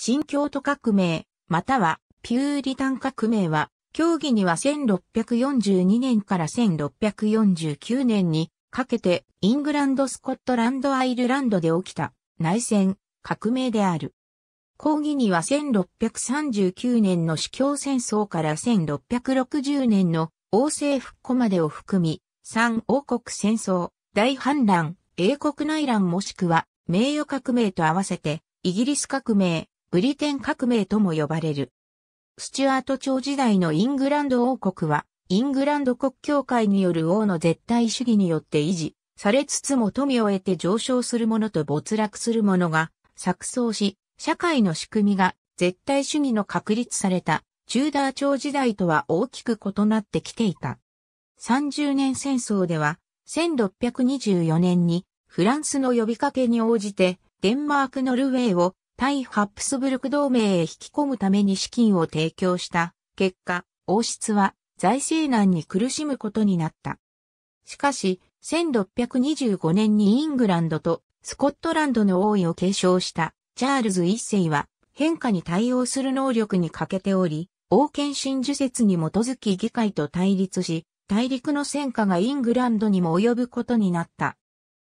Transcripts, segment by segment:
新京都革命、またはピューリタン革命は、競技には1642年から1649年にかけてイングランド、スコットランド、アイルランドで起きた内戦、革命である。抗議には1639年の主教戦争から1660年の王政復古までを含み、三王国戦争、大反乱、英国内乱もしくは名誉革命と合わせて、イギリス革命、ブリテン革命とも呼ばれる。スチュアート朝時代のイングランド王国は、イングランド国教会による王の絶対主義によって維持されつつも富を得て上昇する者と没落する者が錯綜し、社会の仕組みが絶対主義の確立されたチューダー朝時代とは大きく異なってきていた。30年戦争では、1624年にフランスの呼びかけに応じてデンマークノルウェーを対ハプスブルク同盟へ引き込むために資金を提供した結果、王室は財政難に苦しむことになった。しかし、1625年にイングランドとスコットランドの王位を継承したチャールズ一世は変化に対応する能力に欠けており、王権真珠説に基づき議会と対立し、大陸の戦火がイングランドにも及ぶことになった。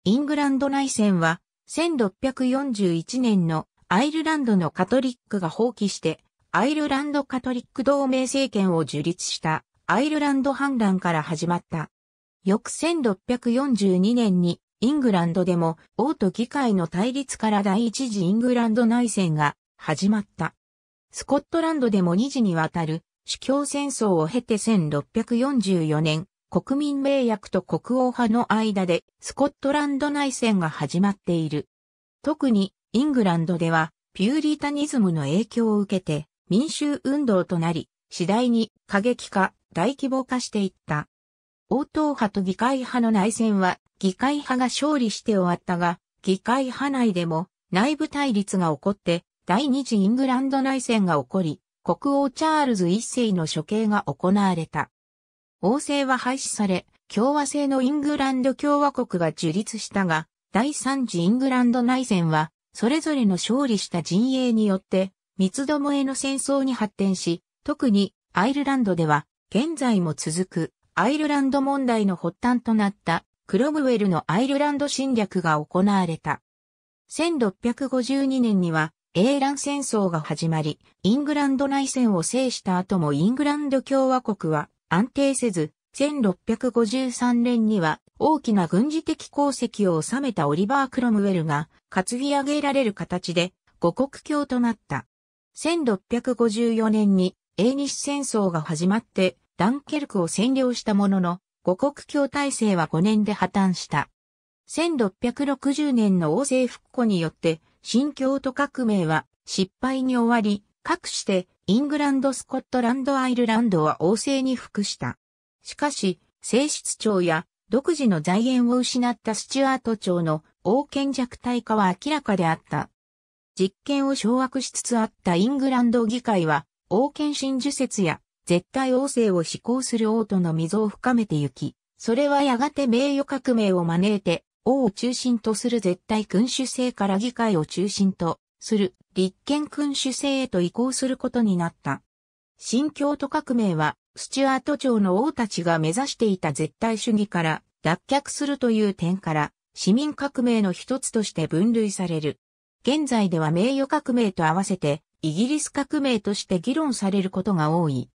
イングランド内戦は1641年のアイルランドのカトリックが放棄して、アイルランドカトリック同盟政権を樹立したアイルランド反乱から始まった。翌1642年にイングランドでも王と議会の対立から第一次イングランド内戦が始まった。スコットランドでも2次にわたる主教戦争を経て1644年、国民名約と国王派の間でスコットランド内戦が始まっている。特にイングランドでは、ピューリタニズムの影響を受けて、民衆運動となり、次第に過激化、大規模化していった。応答派と議会派の内戦は、議会派が勝利して終わったが、議会派内でも内部対立が起こって、第二次イングランド内戦が起こり、国王チャールズ一世の処刑が行われた。王政は廃止され、共和制のイングランド共和国が樹立したが、第三次イングランド内戦はそれぞれの勝利した陣営によって、三つどもえの戦争に発展し、特にアイルランドでは、現在も続くアイルランド問題の発端となったクロムウェルのアイルランド侵略が行われた。1652年には、エーラン戦争が始まり、イングランド内戦を制した後もイングランド共和国は安定せず、1653年には大きな軍事的功績を収めたオリバー・クロムウェルが担ぎ上げられる形で五国教となった。1654年に英日戦争が始まってダンケルクを占領したものの五国教体制は5年で破綻した。1660年の王政復古によって新教徒革命は失敗に終わり、かくしてイングランド、スコットランド、アイルランドは王政に服した。しかし、性質長や独自の財源を失ったスチュアート朝の王権弱体化は明らかであった。実権を掌握しつつあったイングランド議会は、王権真珠説や絶対王政を施行する王との溝を深めてゆき、それはやがて名誉革命を招いて、王を中心とする絶対君主制から議会を中心とする立憲君主制へと移行することになった。新教徒革命は、スチュアート朝の王たちが目指していた絶対主義から、脱却するという点から、市民革命の一つとして分類される。現在では名誉革命と合わせて、イギリス革命として議論されることが多い。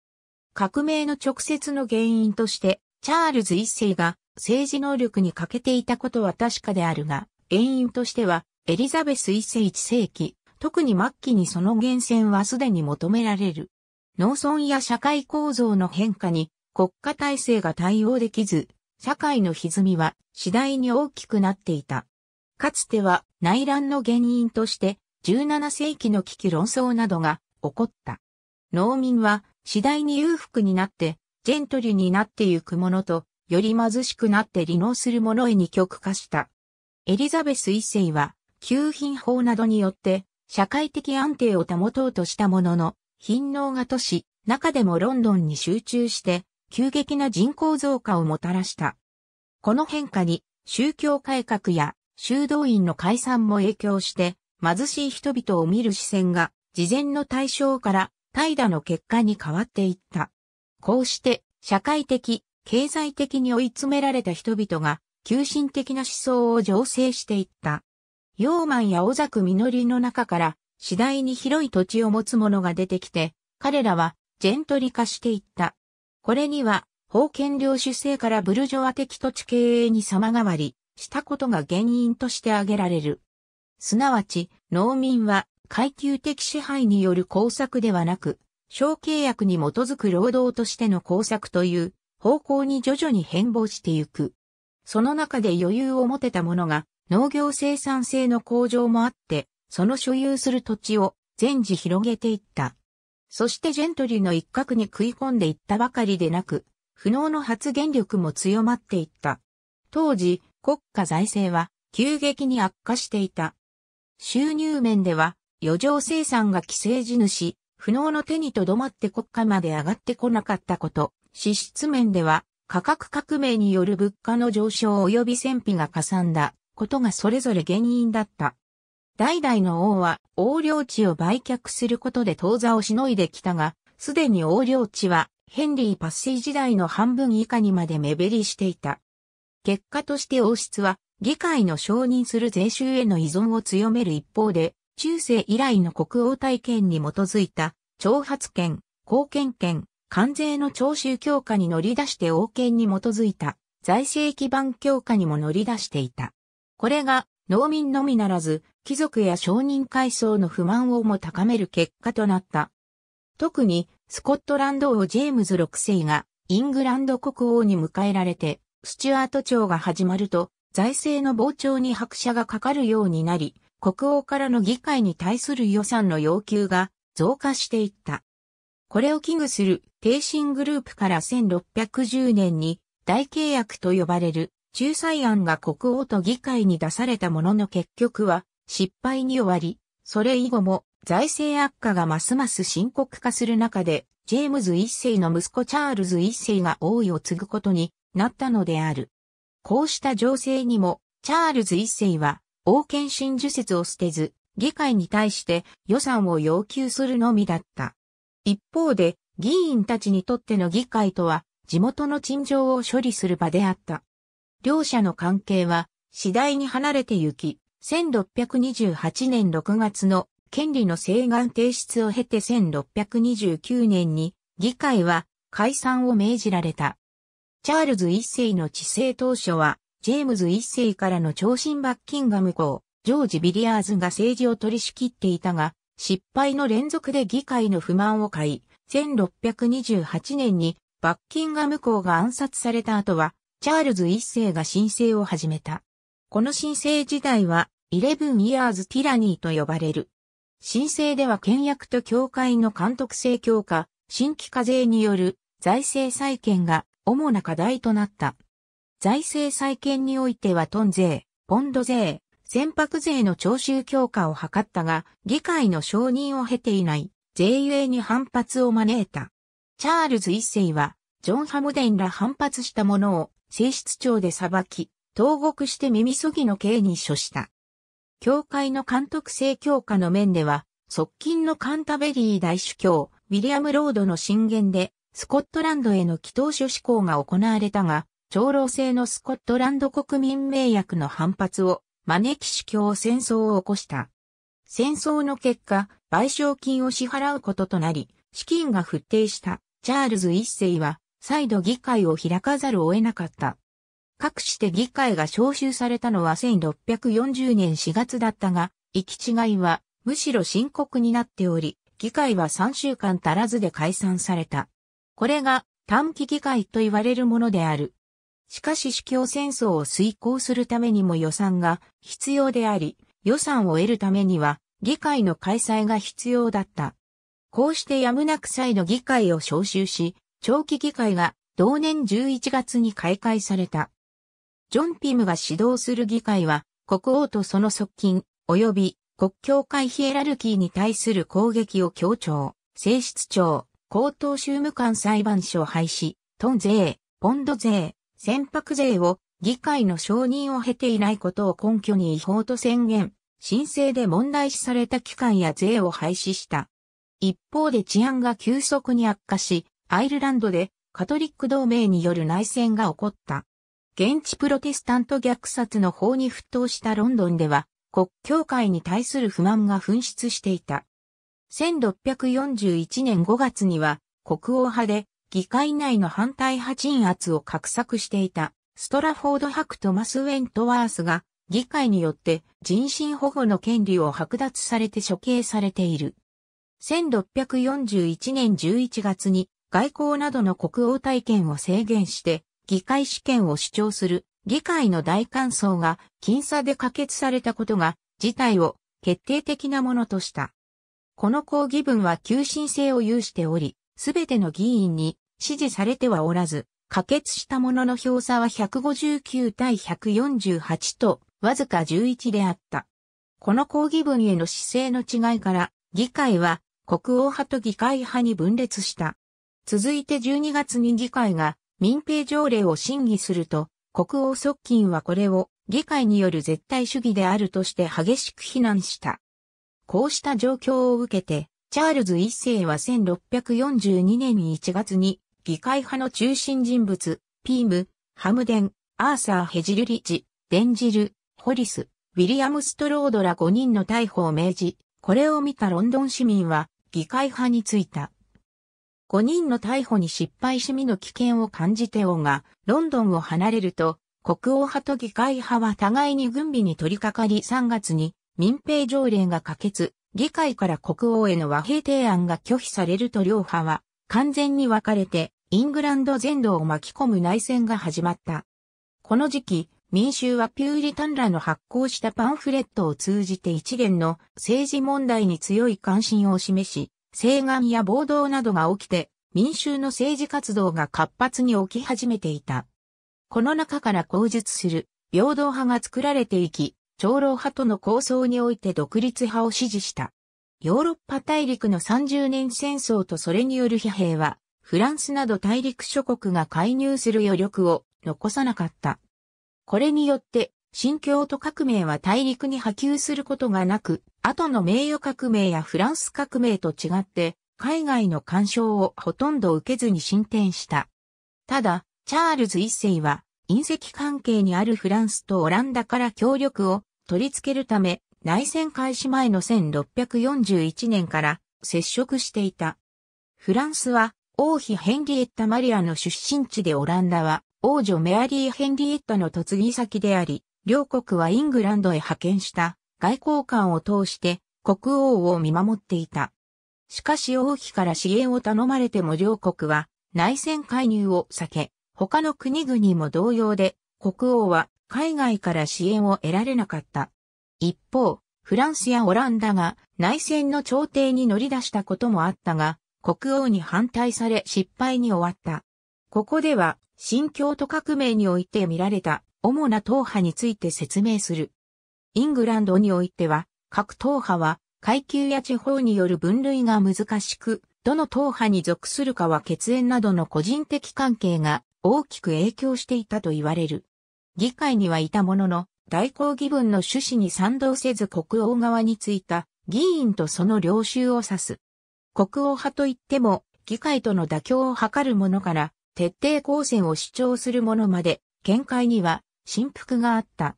革命の直接の原因として、チャールズ一世が政治能力に欠けていたことは確かであるが、原因としては、エリザベス一世一世紀、特に末期にその源泉はすでに求められる。農村や社会構造の変化に国家体制が対応できず、社会の歪みは次第に大きくなっていた。かつては内乱の原因として17世紀の危機論争などが起こった。農民は次第に裕福になってジェントリになってゆくものと、より貧しくなって離農する者へ二極化した。エリザベス一世は、給品法などによって、社会的安定を保とうとしたものの、貧農が都市、中でもロンドンに集中して、急激な人口増加をもたらした。この変化に宗教改革や修道院の解散も影響して、貧しい人々を見る視線が、事前の対象から怠惰の結果に変わっていった。こうして、社会的、経済的に追い詰められた人々が、急進的な思想を醸成していった。陽満や尾作実の中から、次第に広い土地を持つ者が出てきて、彼らは、ジェントリ化していった。これには、封建領主制からブルジョア的土地経営に様変わりしたことが原因として挙げられる。すなわち、農民は階級的支配による工作ではなく、小契約に基づく労働としての工作という方向に徐々に変貌してゆく。その中で余裕を持てた者が農業生産性の向上もあって、その所有する土地を全時広げていった。そしてジェントリーの一角に食い込んでいったばかりでなく、不能の発言力も強まっていった。当時、国家財政は急激に悪化していた。収入面では、余剰生産が規制地主、不能の手にとどまって国家まで上がってこなかったこと、支出面では、価格革命による物価の上昇及び戦費がかさんだことがそれぞれ原因だった。代々の王は横領地を売却することで当座をしのいできたが、すでに横領地はヘンリー・パッシー時代の半分以下にまで目減りしていた。結果として王室は議会の承認する税収への依存を強める一方で、中世以来の国王体験に基づいた、挑発権、貢献権、関税の徴収強化に乗り出して王権に基づいた、財政基盤強化にも乗り出していた。これが、農民のみならず、貴族や商人階層の不満をも高める結果となった。特に、スコットランド王ジェームズ6世がイングランド国王に迎えられて、スチュアート朝が始まると、財政の膨張に拍車がかかるようになり、国王からの議会に対する予算の要求が増加していった。これを危惧する、帝進グループから1610年に大契約と呼ばれる仲裁案が国王と議会に出されたものの結局は失敗に終わり、それ以後も財政悪化がますます深刻化する中で、ジェームズ一世の息子チャールズ一世が王位を継ぐことになったのである。こうした情勢にも、チャールズ一世は、王権真受説を捨てず、議会に対して予算を要求するのみだった。一方で、議員たちにとっての議会とは、地元の陳情を処理する場であった。両者の関係は、次第に離れてゆき、1628年6月の権利の請願提出を経て1629年に議会は解散を命じられた。チャールズ一世の治世当初は、ジェームズ一世からの長身バッキンガム公、ジョージ・ビリアーズが政治を取り仕切っていたが、失敗の連続で議会の不満を買い、1628年にバッキンガム公が暗殺された後は、チャールズ一世が申請を始めた。この申請時代は、11 Years ズ・ティラニーと呼ばれる。申請では倹約と教会の監督制強化、新規課税による財政再建が主な課題となった。財政再建においてはトン税、ポンド税、船舶税の徴収強化を図ったが、議会の承認を経ていない税ゆえに反発を招いた。チャールズ一世は、ジョン・ハムデンら反発したものを、性質庁で裁き、投獄して耳そぎの刑に処した。教会の監督制教科の面では、側近のカンタベリー大主教、ウィリアム・ロードの進言で、スコットランドへの祈祷書施行が行われたが、長老制のスコットランド国民名約の反発を招き主教戦争を起こした。戦争の結果、賠償金を支払うこととなり、資金が沸定したチャールズ一世は再度議会を開かざるを得なかった。各して議会が召集されたのは1640年4月だったが、行き違いはむしろ深刻になっており、議会は3週間足らずで解散された。これが短期議会と言われるものである。しかし主教戦争を遂行するためにも予算が必要であり、予算を得るためには議会の開催が必要だった。こうしてやむなく再度議会を招集し、長期議会が同年11月に開会された。ジョン・ピムが指導する議会は、国王とその側近、及び国境会ヒエラルキーに対する攻撃を強調、性質庁、高等州務官裁判所廃止、トン税、ポンド税、船舶税を議会の承認を経ていないことを根拠に違法と宣言、申請で問題視された機関や税を廃止した。一方で治安が急速に悪化し、アイルランドでカトリック同盟による内戦が起こった。現地プロテスタント虐殺の法に沸騰したロンドンでは、国教会に対する不満が噴出していた。1641年5月には、国王派で議会内の反対派鎮圧を画策していたストラフォードハクとマス・ウェントワースが議会によって人身保護の権利を剥奪されて処刑されている。1641年11月に外交などの国王体験を制限して議会試験を主張する議会の大感想が僅差で可決されたことが事態を決定的なものとした。この抗議文は求心性を有しており、すべての議員に支持されてはおらず、可決したものの票差は159対148とわずか11であった。この抗議文への姿勢の違いから、議会は国王派と議会派に分裂した。続いて12月に議会が民兵条例を審議すると、国王側近はこれを議会による絶対主義であるとして激しく非難した。こうした状況を受けて、チャールズ一世は1642年1月に議会派の中心人物、ピーム、ハムデン、アーサー・ヘジルリチ、デンジル、ホリス、ウィリアム・ストロードら5人の逮捕を命じ、これを見たロンドン市民は議会派についた。5人の逮捕に失敗し身の危険を感じて王がロンドンを離れると、国王派と議会派は互いに軍備に取り掛かり3月に民兵条例が可決、議会から国王への和平提案が拒否されると両派は完全に分かれてイングランド全土を巻き込む内戦が始まった。この時期、民衆はピューリタンらの発行したパンフレットを通じて一連の政治問題に強い関心を示し、西岸や暴動などが起きて、民衆の政治活動が活発に起き始めていた。この中から口述する、平等派が作られていき、長老派との構想において独立派を支持した。ヨーロッパ大陸の30年戦争とそれによる疲弊は、フランスなど大陸諸国が介入する余力を残さなかった。これによって新京都革命は大陸に波及することがなく、後の名誉革命やフランス革命と違って、海外の干渉をほとんど受けずに進展した。ただ、チャールズ一世は、隕石関係にあるフランスとオランダから協力を取り付けるため、内戦開始前の1641年から接触していた。フランスは王妃ヘンリエッタ・マリアの出身地でオランダは王女メアリー・ヘンリエッタの嫁ぎ先であり、両国はイングランドへ派遣した外交官を通して国王を見守っていた。しかし王妃から支援を頼まれても両国は内戦介入を避け、他の国々も同様で国王は海外から支援を得られなかった。一方、フランスやオランダが内戦の調停に乗り出したこともあったが、国王に反対され失敗に終わった。ここでは、新教徒革命において見られた主な党派について説明する。イングランドにおいては、各党派は階級や地方による分類が難しく、どの党派に属するかは血縁などの個人的関係が大きく影響していたと言われる。議会にはいたものの、大抗議文の趣旨に賛同せず国王側についた議員とその領袖を指す。国王派といっても、議会との妥協を図る者から、徹底抗戦を主張する者まで、見解には振幅があった。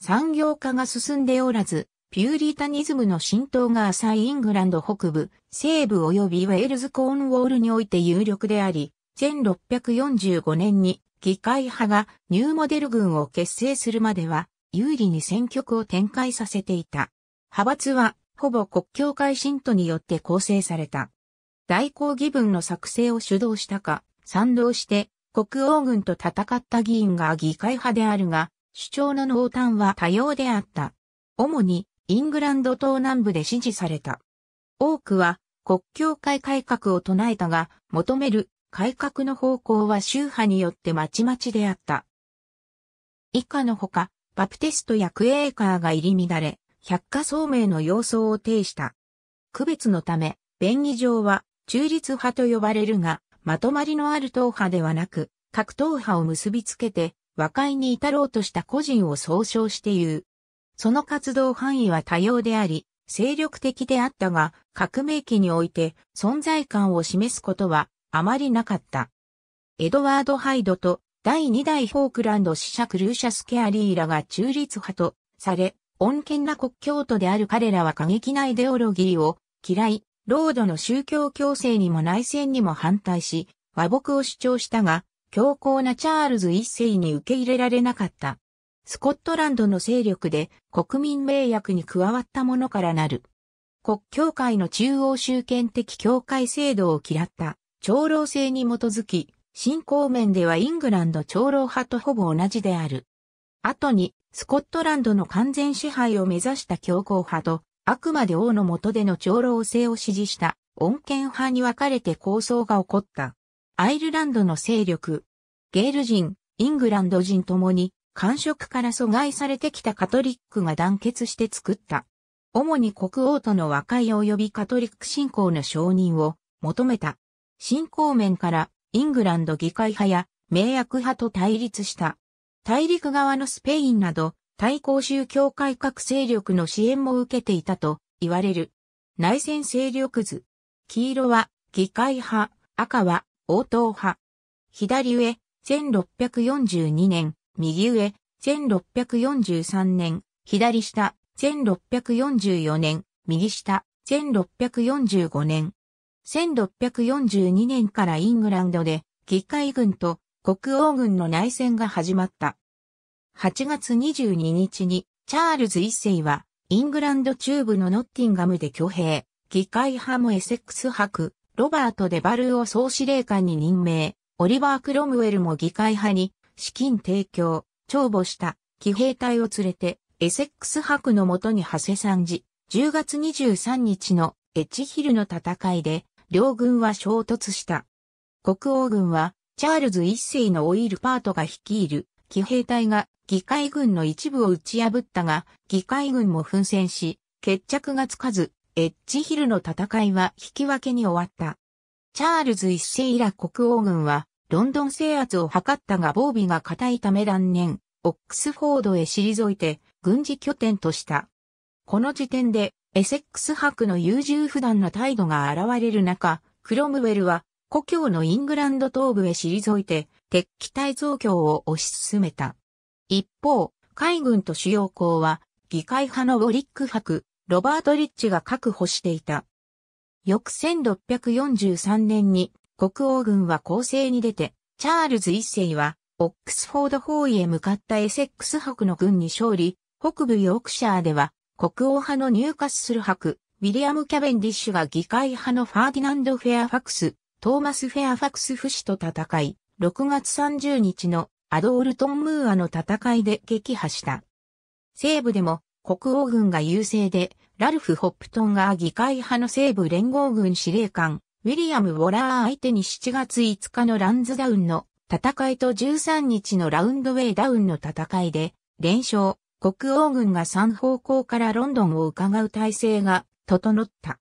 産業化が進んでおらず、ピューリタニズムの浸透が浅いイングランド北部、西部及びウェールズコーンウォールにおいて有力であり、1645年に議会派がニューモデル軍を結成するまでは、有利に選挙区を展開させていた。派閥は、ほぼ国教会信徒によって構成された。代行義文の作成を主導したか、賛同して国王軍と戦った議員が議会派であるが、主張の濃淡は多様であった。主にイングランド島南部で支持された。多くは国教会改革を唱えたが、求める改革の方向は宗派によってまちまちであった。以下のほか、バプテストやクエーカーが入り乱れ、百科聡明の様相を呈した。区別のため、便宜上は中立派と呼ばれるが、まとまりのある党派ではなく、各党派を結びつけて、和解に至ろうとした個人を総称して言う。その活動範囲は多様であり、精力的であったが、革命期において存在感を示すことはあまりなかった。エドワード・ハイドと第2代フォークランド死者クルーシャス・ケアリーらが中立派とされ、穏健な国教徒である彼らは過激なイデオロギーを嫌い、ロードの宗教強制にも内戦にも反対し、和睦を主張したが、強硬なチャールズ一世に受け入れられなかった。スコットランドの勢力で国民名約に加わったものからなる。国教会の中央集権的教会制度を嫌った長老制に基づき、信仰面ではイングランド長老派とほぼ同じである。後に、スコットランドの完全支配を目指した強硬派と、あくまで王の下での長老制を支持した、穏健派に分かれて抗争が起こった。アイルランドの勢力、ゲール人、イングランド人ともに、官職から阻害されてきたカトリックが団結して作った。主に国王との和解及びカトリック信仰の承認を求めた。信仰面からイングランド議会派や名役派と対立した。大陸側のスペインなど対抗宗教改革勢力の支援も受けていたと言われる。内戦勢力図。黄色は議会派、赤は応答派。左上、1642年、右上、1643年、左下、1644年、右下、1645年。1642年からイングランドで議会軍と国王軍の内戦が始まった。8月22日に、チャールズ一世は、イングランド中部のノッティンガムで挙兵、議会派もエセックス博、ロバート・デバルーを総司令官に任命、オリバー・クロムウェルも議会派に資金提供、帳簿した騎兵隊を連れてエセックス博のもとに馳せ参じ、10月23日のエチヒルの戦いで両軍は衝突した。国王軍はチャールズ一世のオイルパートが率いる騎兵隊が議会軍の一部を打ち破ったが、議会軍も奮戦し、決着がつかず、エッジヒルの戦いは引き分けに終わった。チャールズ一世以来国王軍は、ロンドン制圧を図ったが防備が固いため断念、オックスフォードへ退いて、軍事拠点とした。この時点で、エセックス博の優柔不断な態度が現れる中、クロムウェルは、故郷のイングランド東部へ退いて、敵機体増強を推し進めた。一方、海軍と主要校は、議会派のウォリック博、ロバート・リッチが確保していた。翌1643年に、国王軍は攻勢に出て、チャールズ一世は、オックスフォード方位へ向かったエセックス博の軍に勝利、北部ヨークシャーでは、国王派のニューカッスル博、ウィリアム・キャベンディッシュが議会派のファーディナンド・フェアファクス、トーマス・フェアファクス・フ死と戦い、6月30日のアドールトンムーアの戦いで撃破した。西部でも国王軍が優勢で、ラルフ・ホップトンが議会派の西部連合軍司令官、ウィリアム・ウォラー相手に7月5日のランズダウンの戦いと13日のラウンドウェイダウンの戦いで、連勝、国王軍が3方向からロンドンを伺う体制が整った。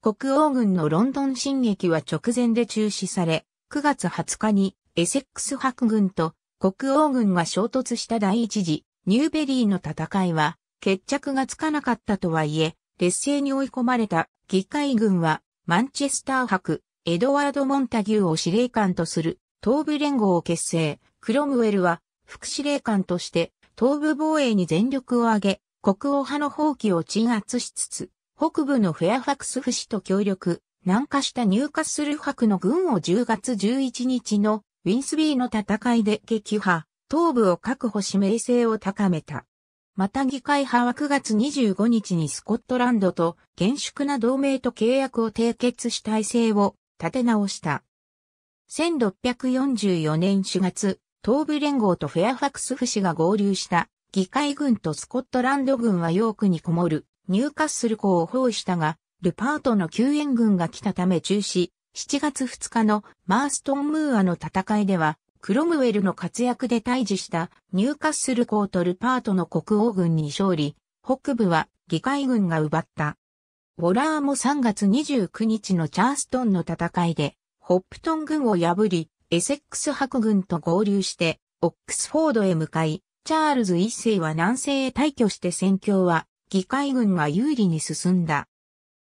国王軍のロンドン進撃は直前で中止され、9月20日にエセックス白軍と国王軍が衝突した第一次ニューベリーの戦いは決着がつかなかったとはいえ、劣勢に追い込まれた議会軍はマンチェスター白エドワード・モンタギューを司令官とする東部連合を結成、クロムウェルは副司令官として東部防衛に全力を挙げ、国王派の放棄を鎮圧しつつ、北部のフェアファクス府市と協力、南下した入荷する白の軍を10月11日のウィンスビーの戦いで撃破、東部を確保し名声を高めた。また議会派は9月25日にスコットランドと厳粛な同盟と契約を締結し体制を立て直した。1644年4月、東部連合とフェアファクス府市が合流した議会軍とスコットランド軍はヨークにこもる入荷する港を包囲したが、ルパートの救援軍が来たため中止、7月2日のマーストン・ムーアの戦いでは、クロムウェルの活躍で退治したニューカッスルコートルパートの国王軍に勝利、北部は議会軍が奪った。ウォラーも3月29日のチャーストンの戦いで、ホップトン軍を破り、エセックス白軍と合流して、オックスフォードへ向かい、チャールズ一世は南西へ退去して戦況は、議会軍が有利に進んだ。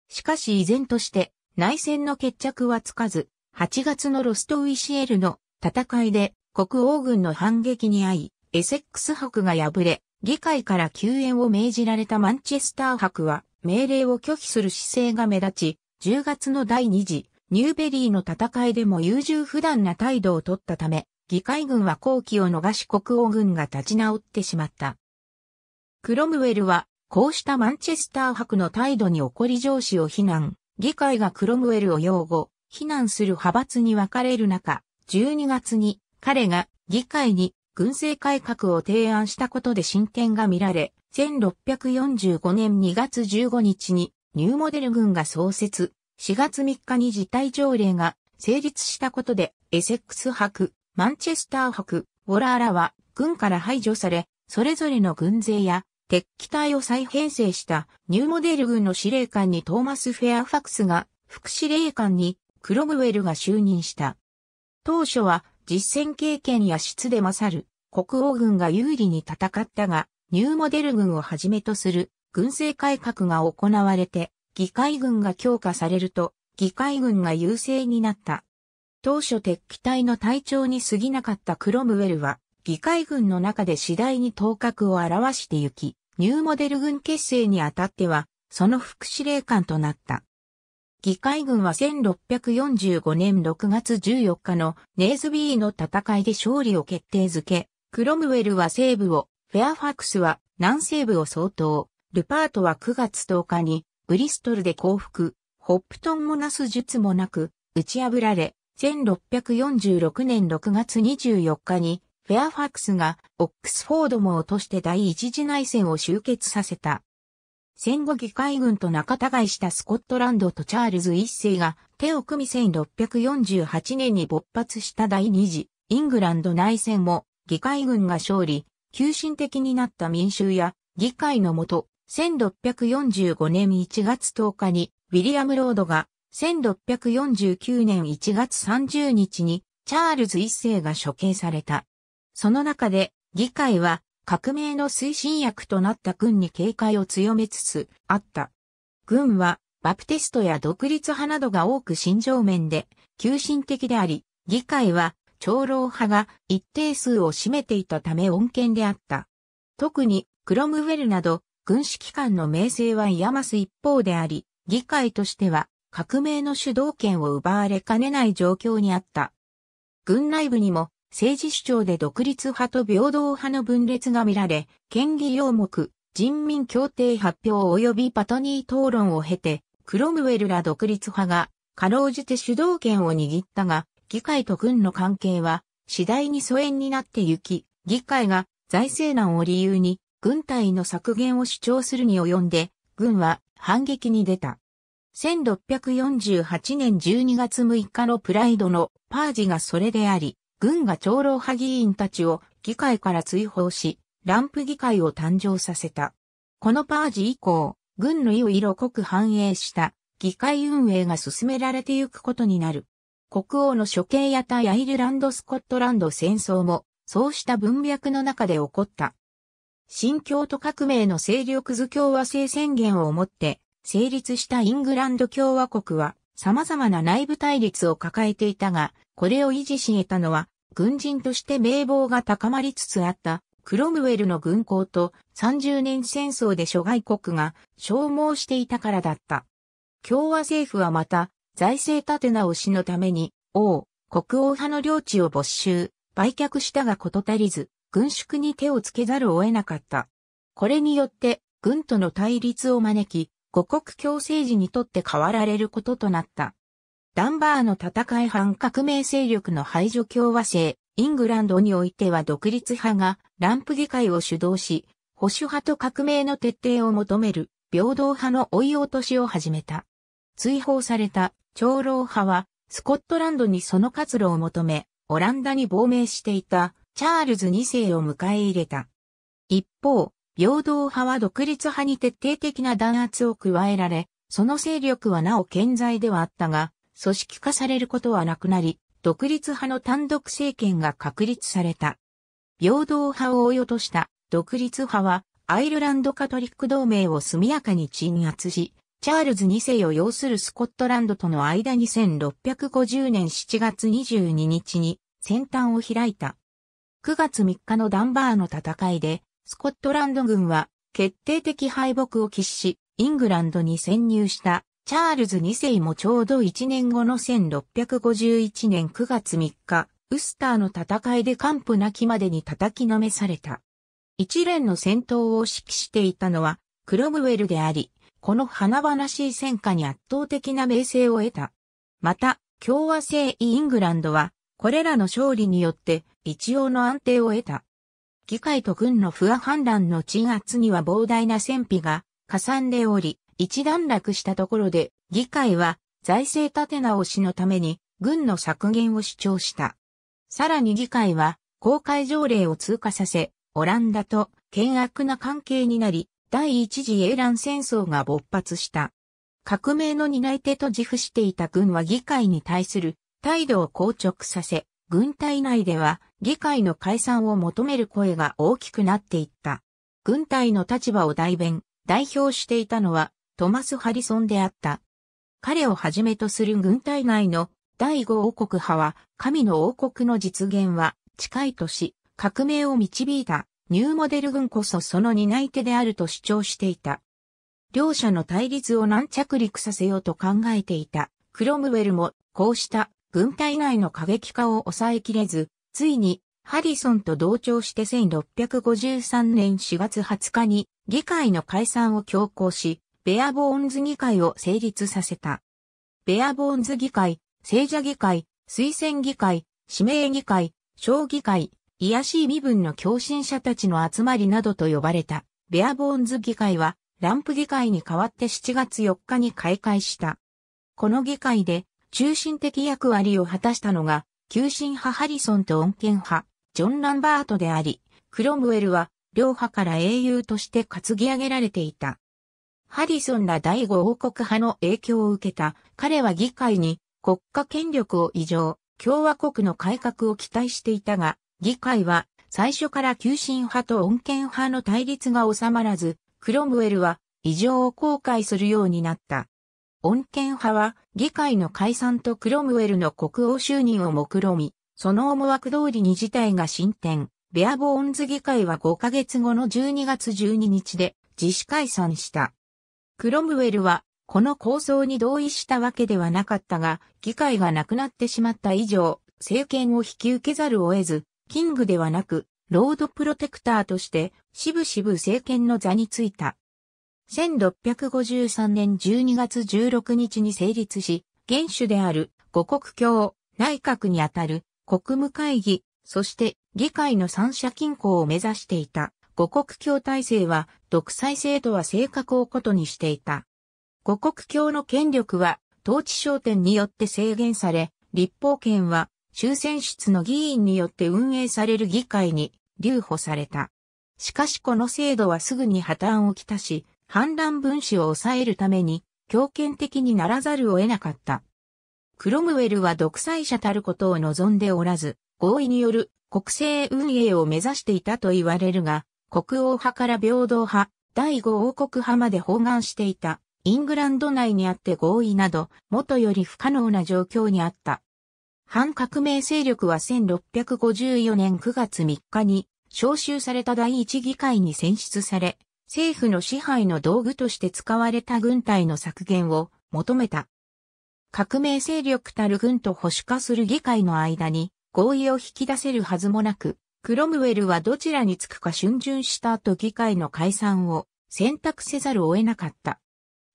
しかし依然として、内戦の決着はつかず、8月のロストウィシエルの戦いで国王軍の反撃に遭い、エセックス伯が敗れ、議会から救援を命じられたマンチェスター伯は命令を拒否する姿勢が目立ち、10月の第2次ニューベリーの戦いでも優柔不断な態度を取ったため、議会軍は後期を逃し国王軍が立ち直ってしまった。クロムウェルは、こうしたマンチェスター伯の態度に怒り上司を非難。議会がクロムウェルを擁護、非難する派閥に分かれる中、12月に彼が議会に軍政改革を提案したことで進展が見られ、1645年2月15日にニューモデル軍が創設、4月3日に事態条例が成立したことで、エセックス博、マンチェスター博、ウォラーラは軍から排除され、それぞれの軍勢や敵機体を再編成したニューモデル軍の司令官にトーマス・フェアファクスが、副司令官にクロムウェルが就任した。当初は実戦経験や質で勝る国王軍が有利に戦ったが、ニューモデル軍をはじめとする軍政改革が行われて、議会軍が強化されると、議会軍が優勢になった。当初敵機体の隊長に過ぎなかったクロムウェルは、議会軍の中で次第に頭角を現してゆき、ニューモデル軍結成にあたっては、その副司令官となった。議会軍は1645年6月14日のネーズビーの戦いで勝利を決定づけ、クロムウェルは西部を、フェアファクスは南西部を相当、ルパートは9月10日にブリストルで降伏、ホップトンもなす術もなく、打ち破られ、1646年6月24日にフェアファックスがオックスフォードも落として第一次内戦を終結させた。戦後議会軍と仲違いしたスコットランドとチャールズ一世が手を組み1648年に勃発した第二次イングランド内戦も議会軍が勝利、急進的になった民衆や議会のもと1645年1月10日にウィリアム・ロードが1649年1月30日にチャールズ一世が処刑された。その中で、議会は革命の推進役となった軍に警戒を強めつつあった。軍は、バプテストや独立派などが多く心情面で、急進的であり、議会は、長老派が一定数を占めていたため穏健であった。特に、クロムウェルなど、軍指機関の名声は嫌ます一方であり、議会としては、革命の主導権を奪われかねない状況にあった。軍内部にも、政治主張で独立派と平等派の分裂が見られ、権威要目、人民協定発表及びパトニー討論を経て、クロムウェルら独立派が、かろうじて主導権を握ったが、議会と軍の関係は、次第に疎遠になってゆき、議会が財政難を理由に、軍隊の削減を主張するに及んで、軍は反撃に出た。1648年12月6日のプライドのパージがそれであり、軍が長老派議員たちを議会から追放し、ランプ議会を誕生させた。このパージ以降、軍の意を色濃く反映した議会運営が進められてゆくことになる。国王の処刑や対アイルランド・スコットランド戦争も、そうした文脈の中で起こった。新教徒革命の勢力図共和制宣言をもって成立したイングランド共和国は様々な内部対立を抱えていたが、これを維持し得たのは、軍人として名望が高まりつつあったクロムウェルの軍港と30年戦争で諸外国が消耗していたからだった。共和政府はまた財政立て直しのために王、国王派の領地を没収、売却したが事足りず、軍縮に手をつけざるを得なかった。これによって軍との対立を招き、五国共政治にとって変わられることとなった。ダンバーの戦い反革命勢力の排除共和制、イングランドにおいては独立派がランプ議会を主導し、保守派と革命の徹底を求める平等派の追い落としを始めた。追放された長老派はスコットランドにその活路を求め、オランダに亡命していたチャールズ2世を迎え入れた。一方、平等派は独立派に徹底的な弾圧を加えられ、その勢力はなお健在ではあったが、組織化されることはなくなり、独立派の単独政権が確立された。平等派を追い落とした独立派はアイルランドカトリック同盟を速やかに鎮圧し、チャールズ2世を擁するスコットランドとの間2650年7月22日に先端を開いた。9月3日のダンバーの戦いで、スコットランド軍は決定的敗北を喫し、イングランドに潜入したチャールズ2世もちょうど1年後の1651年9月3日、ウスターの戦いで完膚なきまでに叩きのめされた。一連の戦闘を指揮していたのはクロムウェルであり、この華々しい戦果に圧倒的な名声を得た。また、共和制イングランドは、これらの勝利によって一応の安定を得た。議会と軍の不破反乱の鎮圧には膨大な戦費が加算でおり、一段落したところで、議会は財政立て直しのために軍の削減を主張した。さらに議会は公開条例を通過させ、オランダと険悪な関係になり、第一次英乱戦争が勃発した。革命の担い手と自負していた軍は議会に対する態度を硬直させ、軍隊内では議会の解散を求める声が大きくなっていった。軍隊の立場を代弁、代表していたのはトマス・ハリソンであった。彼をはじめとする軍隊内の第五王国派は、神の王国の実現は近いとし、革命を導いたニューモデル軍こそその担い手であると主張していた。両者の対立を軟着陸させようと考えていた。クロムウェルもこうした軍隊内の過激化を抑えきれず、ついにハリソンと同調して1653年4月20日に議会の解散を強行し、ベアボーンズ議会を成立させた。ベアボーンズ議会、聖者議会、推薦議会、指名議会、小議会、癒しい身分の共振者たちの集まりなどと呼ばれた、ベアボーンズ議会は、ランプ議会に代わって7月4日に開会した。この議会で、中心的役割を果たしたのが、急進派ハリソンと恩恵派、ジョン・ランバートであり、クロムウェルは、両派から英雄として担ぎ上げられていた。ハリソンら第五王国派の影響を受けた、彼は議会に国家権力を異常、共和国の改革を期待していたが、議会は最初から急進派と穏健派の対立が収まらず、クロムウェルは異常を後悔するようになった。穏健派は議会の解散とクロムウェルの国王就任を目論み、その思惑通りに事態が進展。ベアボーンズ議会は5ヶ月後の12月12日で自主解散した。クロムウェルは、この構想に同意したわけではなかったが、議会がなくなってしまった以上、政権を引き受けざるを得ず、キングではなく、ロードプロテクターとして、しぶしぶ政権の座についた。1653年12月16日に成立し、元首である五国教、内閣にあたる国務会議、そして議会の三者均衡を目指していた。五国教体制は独裁制とは性格を異にしていた。五国教の権力は統治商店によって制限され、立法権は終戦室の議員によって運営される議会に留保された。しかしこの制度はすぐに破綻をきたし、反乱分子を抑えるために強権的にならざるを得なかった。クロムウェルは独裁者たることを望んでおらず、合意による国政運営を目指していたと言われるが、国王派から平等派、第五王国派まで包含していた、イングランド内にあって合意など、元より不可能な状況にあった。反革命勢力は1654年9月3日に、召集された第一議会に選出され、政府の支配の道具として使われた軍隊の削減を求めた。革命勢力たる軍と保守化する議会の間に合意を引き出せるはずもなく、クロムウェルはどちらにつくか春巡した後議会の解散を選択せざるを得なかった。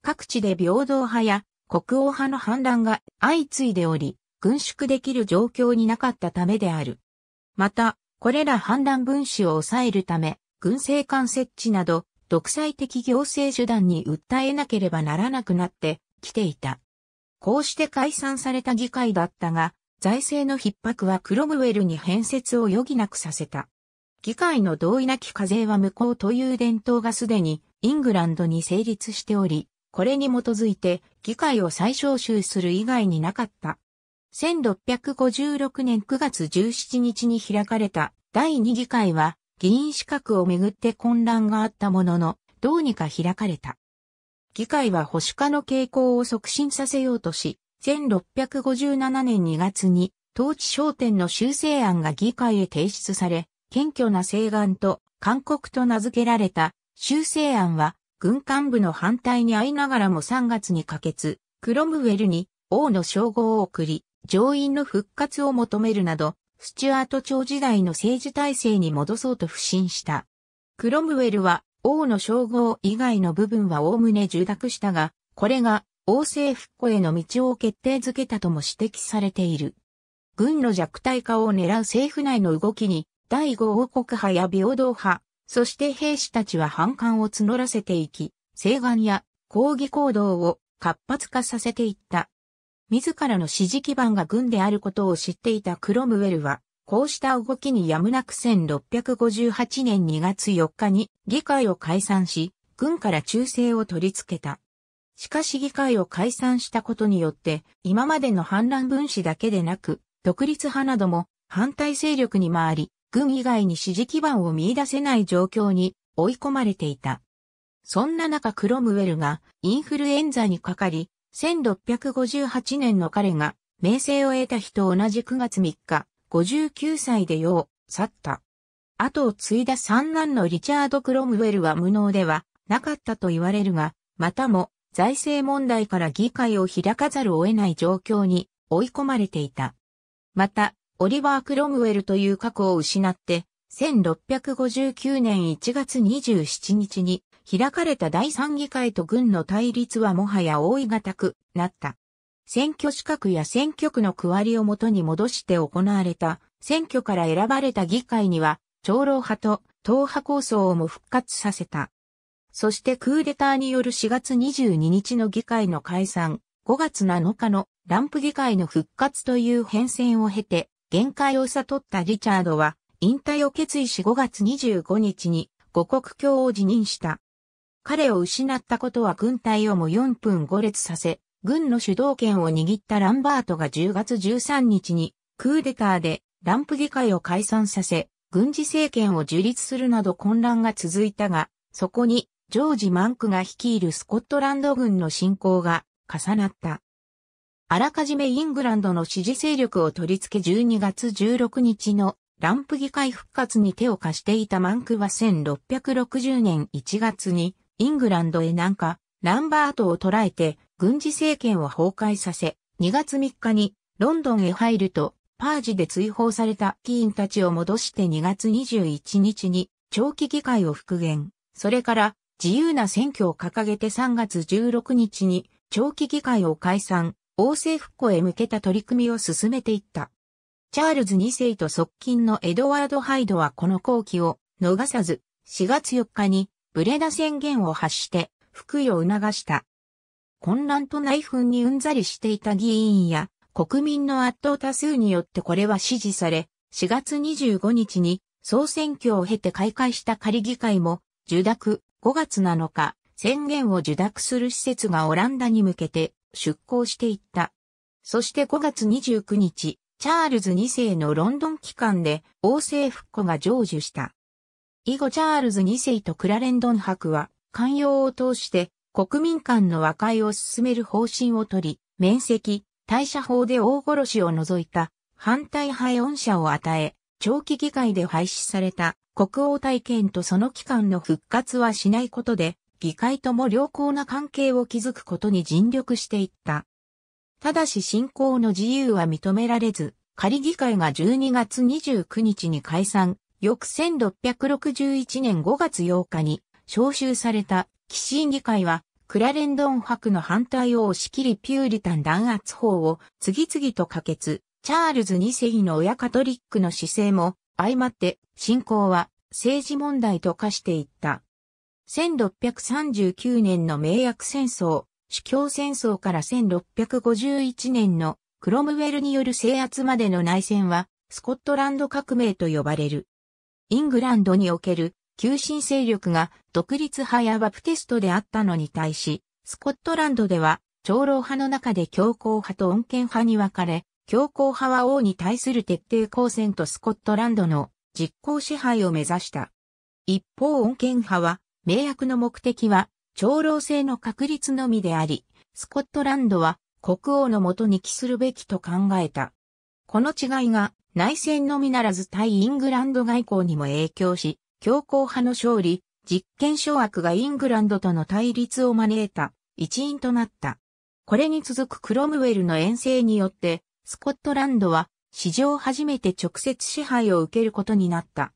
各地で平等派や国王派の反乱が相次いでおり、軍縮できる状況になかったためである。また、これら反乱分子を抑えるため、軍政官設置など、独裁的行政手段に訴えなければならなくなってきていた。こうして解散された議会だったが、財政の逼迫はクロムウェルに変節を余儀なくさせた。議会の同意なき課税は無効という伝統がすでにイングランドに成立しており、これに基づいて議会を再招集する以外になかった。1656年9月17日に開かれた第2議会は議員資格をめぐって混乱があったものの、どうにか開かれた。議会は保守化の傾向を促進させようとし、1657年2月に、統治商店の修正案が議会へ提出され、謙虚な請願と勧告と名付けられた修正案は、軍幹部の反対にあいながらも3月に可決、クロムウェルに王の称号を送り、上院の復活を求めるなど、スチュアート朝時代の政治体制に戻そうと不信した。クロムウェルは王の称号以外の部分は概ね受諾したが、これが王政復古への道を決定づけたとも指摘されている。軍の弱体化を狙う政府内の動きに、第五王国派や平等派、そして兵士たちは反感を募らせていき、請願や抗議行動を活発化させていった。自らの支持基盤が軍であることを知っていたクロムウェルは、こうした動きにやむなく1658年2月4日に議会を解散し、軍から忠誠を取り付けた。しかし議会を解散したことによって、今までの反乱分子だけでなく、独立派なども反対勢力に回り、軍以外に支持基盤を見出せない状況に追い込まれていた。そんな中クロムウェルがインフルエンザにかかり、1658年の彼が名声を得た日と同じ9月3日、59歳で世を去った。後を継いだ三男のリチャード・クロムウェルは無能ではなかったと言われるが、またも財政問題から議会を開かざるを得ない状況に追い込まれていた。また、オリバー・クロムウェルという過去を失って、1659年1月27日に開かれた第三議会と軍の対立はもはや覆いがたくなった。選挙資格や選挙区の区割りをもとに戻して行われた選挙から選ばれた議会には長老派と党派構想をも復活させた。そしてクーデターによる4月22日の議会の解散、5月7日のランプ議会の復活という変遷を経て、限界を悟ったリチャードは、引退を決意し5月25日に五国教を辞任した。彼を失ったことは軍隊をも4分5列させ、軍の主導権を握ったランバートが10月13日にクーデターでランプ議会を解散させ、軍事政権を樹立するなど混乱が続いたが、そこにジョージ・マンクが率いるスコットランド軍の侵攻が重なった。あらかじめイングランドの支持勢力を取り付け12月16日のランプ議会復活に手を貸していたマンクは1660年1月にイングランドへ南下、ランバートを捕らえて軍事政権を崩壊させ、2月3日にロンドンへ入るとパージで追放された議員たちを戻して2月21日に長期議会を復元、それから自由な選挙を掲げて3月16日に長期議会を解散、王政復古へ向けた取り組みを進めていった。チャールズ2世と側近のエドワード・ハイドはこの後期を逃さず、4月4日にブレダ宣言を発して、服与を促した。混乱と内紛にうんざりしていた議員や国民の圧倒多数によってこれは支持され、4月25日に総選挙を経て開会した仮議会も受諾、5月7日、宣言を受諾する施設がオランダに向けて出港していった。そして5月29日、チャールズ2世のロンドン期間で王政復古が成就した。以後チャールズ2世とクラレンドン博は、寛容を通して国民間の和解を進める方針をとり、面積、退社法で大殺しを除いた反対派恩社を与え、長期議会で廃止された国王体験とその期間の復活はしないことで、議会とも良好な関係を築くことに尽力していった。ただし信仰の自由は認められず、仮議会が12月29日に解散、翌1661年5月8日に招集された騎士議会は、クラレンドン博の反対を押し切りピューリタン弾圧法を次々と可決、チャールズ2世の親カトリックの姿勢も相まって信仰は政治問題と化していった。1639年の名約戦争、主教戦争から1651年のクロムウェルによる制圧までの内戦はスコットランド革命と呼ばれる。イングランドにおける急進勢力が独立派やバプテストであったのに対し、スコットランドでは長老派の中で強硬派と穏健派に分かれ、強硬派は王に対する徹底抗戦とスコットランドの実効支配を目指した。一方穏健派は、名役の目的は、長老制の確立のみであり、スコットランドは国王のもとに帰するべきと考えた。この違いが内戦のみならず対イングランド外交にも影響し、強硬派の勝利、実権掌握がイングランドとの対立を招いた一因となった。これに続くクロムウェルの遠征によってスコットランドは史上初めて直接支配を受けることになった。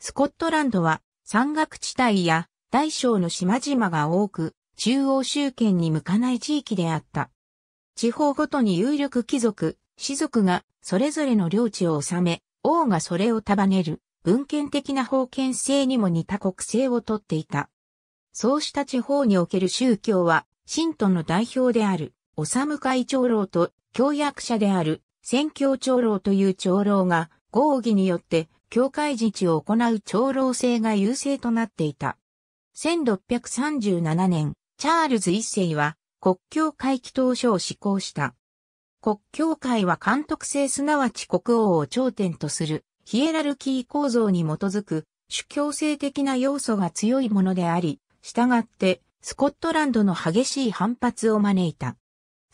スコットランドは山岳地帯や大小の島々が多く、中央集権に向かない地域であった。地方ごとに有力貴族、士族がそれぞれの領地を治め、王がそれを束ねる文献的な封建制にも似た国政をとっていた。そうした地方における宗教は、信徒の代表である、おさむ会長老と教約者である、宣教長老という長老が、合議によって、教会自治を行う長老制が優勢となっていた。1637年、チャールズ一世は、国教会祈祷書を施行した。国教会は監督制すなわち国王を頂点とする、ヒエラルキー構造に基づく、主教制的な要素が強いものであり、従って、スコットランドの激しい反発を招いた。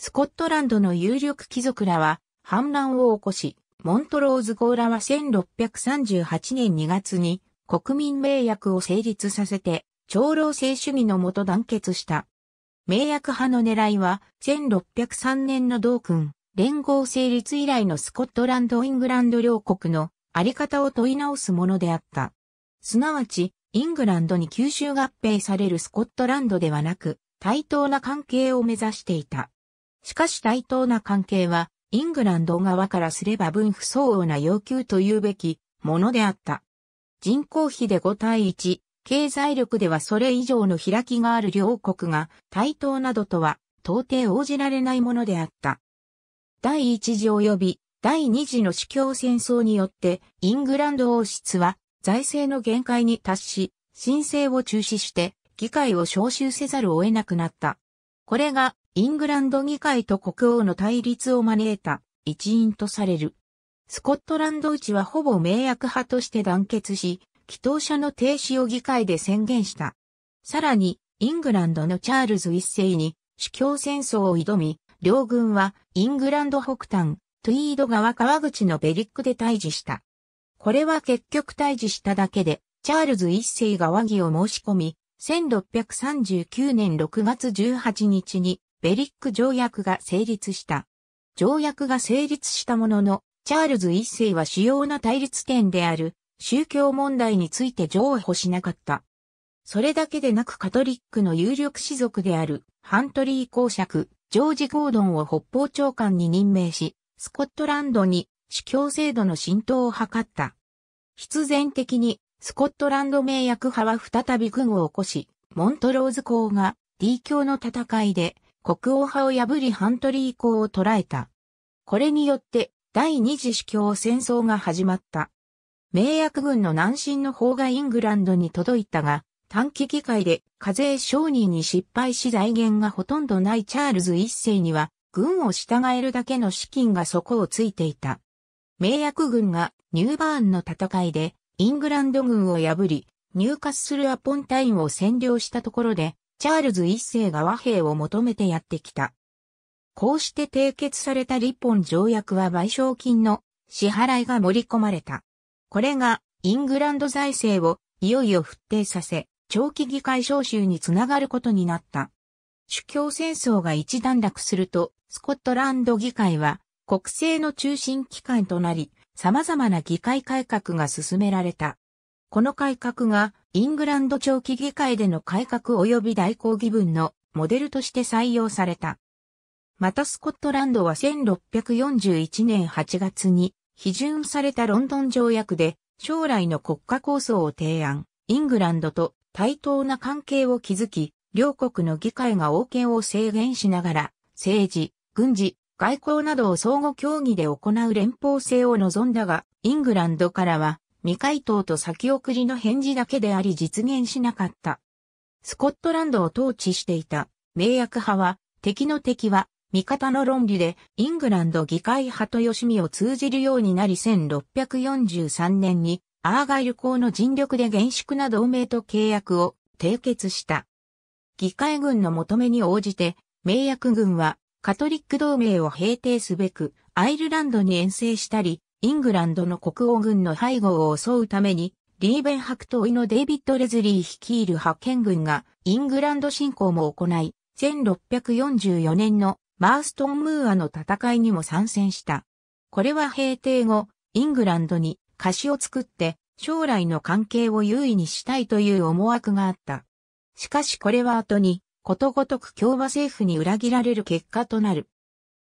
スコットランドの有力貴族らは反乱を起こし、モントローズ号らは1638年2月に国民名約を成立させて、長老制主義のもと団結した。名約派の狙いは、1603年の同君、連合成立以来のスコットランド・イングランド両国のあり方を問い直すものであった。すなわち、イングランドに吸収合併されるスコットランドではなく、対等な関係を目指していた。しかし対等な関係は、イングランド側からすれば分不相応な要求と言うべきものであった。人口比で5対1、経済力ではそれ以上の開きがある両国が対等などとは到底応じられないものであった。第一次及び第二次の主教戦争によってイングランド王室は財政の限界に達し、申請を中止して議会を招集せざるを得なくなった。これがイングランド議会と国王の対立を招いた一因とされる。スコットランド内はほぼ名役派として団結し、祈祷者の停止を議会で宣言した。さらに、イングランドのチャールズ一世に主教戦争を挑み、両軍はイングランド北端、トゥイード川川口のベリックで対峙した。これは結局対峙しただけで、チャールズ一世が和議を申し込み、1639年6月18日にベリック条約が成立した。条約が成立したものの、チャールズ一世は主要な対立点である宗教問題について譲歩しなかった。それだけでなくカトリックの有力士族であるハントリー公爵、ジョージ・ゴードンを北方長官に任命し、スコットランドに主教制度の浸透を図った。必然的にスコットランド名役派は再び軍を起こし、モントローズ公が D 教の戦いで国王派を破りハントリー公を捕らえた。これによって第二次主教戦争が始まった。名役軍の南進の方がイングランドに届いたが、短期議会で課税承認に失敗し財源がほとんどないチャールズ一世には、軍を従えるだけの資金が底をついていた。名役軍がニューバーンの戦いでイングランド軍を破り、入荷するアポンタインを占領したところで、チャールズ一世が和平を求めてやってきた。こうして締結されたリポン条約は賠償金の支払いが盛り込まれた。これがイングランド財政をいよいよ復定させ、長期議会召集につながることになった。主教戦争が一段落すると、スコットランド議会は国政の中心機関となり、様々な議会改革が進められた。この改革がイングランド長期議会での改革及び代行議文のモデルとして採用された。またスコットランドは1641年8月に批准されたロンドン条約で将来の国家構想を提案、イングランドと対等な関係を築き、両国の議会が王権を制限しながら、政治、軍事、外交などを相互協議で行う連邦制を望んだが、イングランドからは未回答と先送りの返事だけであり実現しなかった。スコットランドを統治していた、名役派は、敵の敵は、味方の論理で、イングランド議会派と吉見を通じるようになり1643年に、アーガイル公の尽力で厳粛な同盟と契約を締結した。議会軍の求めに応じて、名役軍は、カトリック同盟を平定すべく、アイルランドに遠征したり、イングランドの国王軍の背後を襲うために、リーベン白トイのデイビッド・レズリー率いる派遣軍がイングランド侵攻も行い、1644年のマーストン・ムーアの戦いにも参戦した。これは平定後、イングランドに歌詞を作って将来の関係を優位にしたいという思惑があった。しかしこれは後に、ことごとく共和政府に裏切られる結果となる。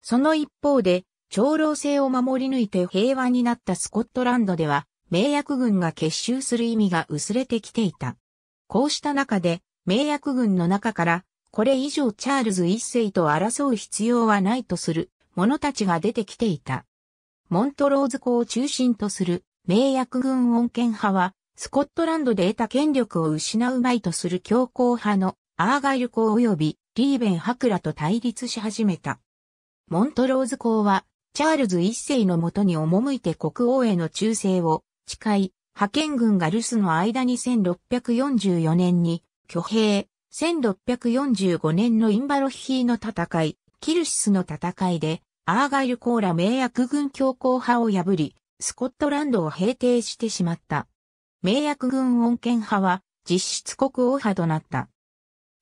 その一方で、長老制を守り抜いて平和になったスコットランドでは、名役軍が結集する意味が薄れてきていた。こうした中で、名役軍の中から、これ以上チャールズ一世と争う必要はないとする者たちが出てきていた。モントローズ校を中心とする名役軍恩恵派は、スコットランドで得た権力を失うまいとする強硬派のアーガイル校及びリーベン・ハクラと対立し始めた。モントローズ校はチャールズ一世のもとに赴いて国王への忠誠を誓い、派遣軍が留守の間に1644年に挙兵、1645年のインバロヒーの戦い、キルシスの戦いで、アーガイルコーラ名役軍強硬派を破り、スコットランドを平定してしまった。名役軍穏健派は実質国王派となった。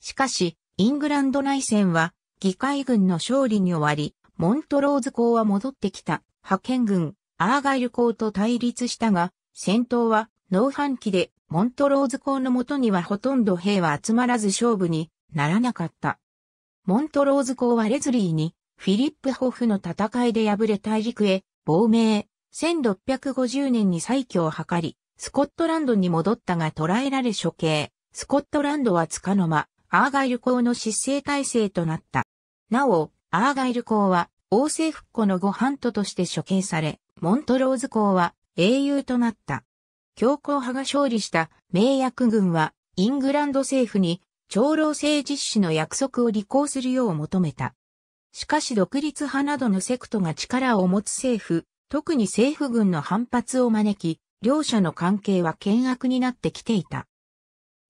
しかし、イングランド内戦は議会軍の勝利に終わり、モントローズ港は戻ってきた、派遣軍、アーガイル港と対立したが、戦闘は、農反期で、モントローズ港の元にはほとんど兵は集まらず勝負にならなかった。モントローズ港はレズリーに、フィリップ・ホフの戦いで敗れ大陸へ、亡命、1650年に再挙を図り、スコットランドに戻ったが捕らえられ処刑。スコットランドはつかの間、アーガイル港の失勢体制となった。なお、アーガイル公は王政復古のごハントとして処刑され、モントローズ公は英雄となった。強硬派が勝利した名役軍はイングランド政府に長老制実施の約束を履行するよう求めた。しかし独立派などのセクトが力を持つ政府、特に政府軍の反発を招き、両者の関係は険悪になってきていた。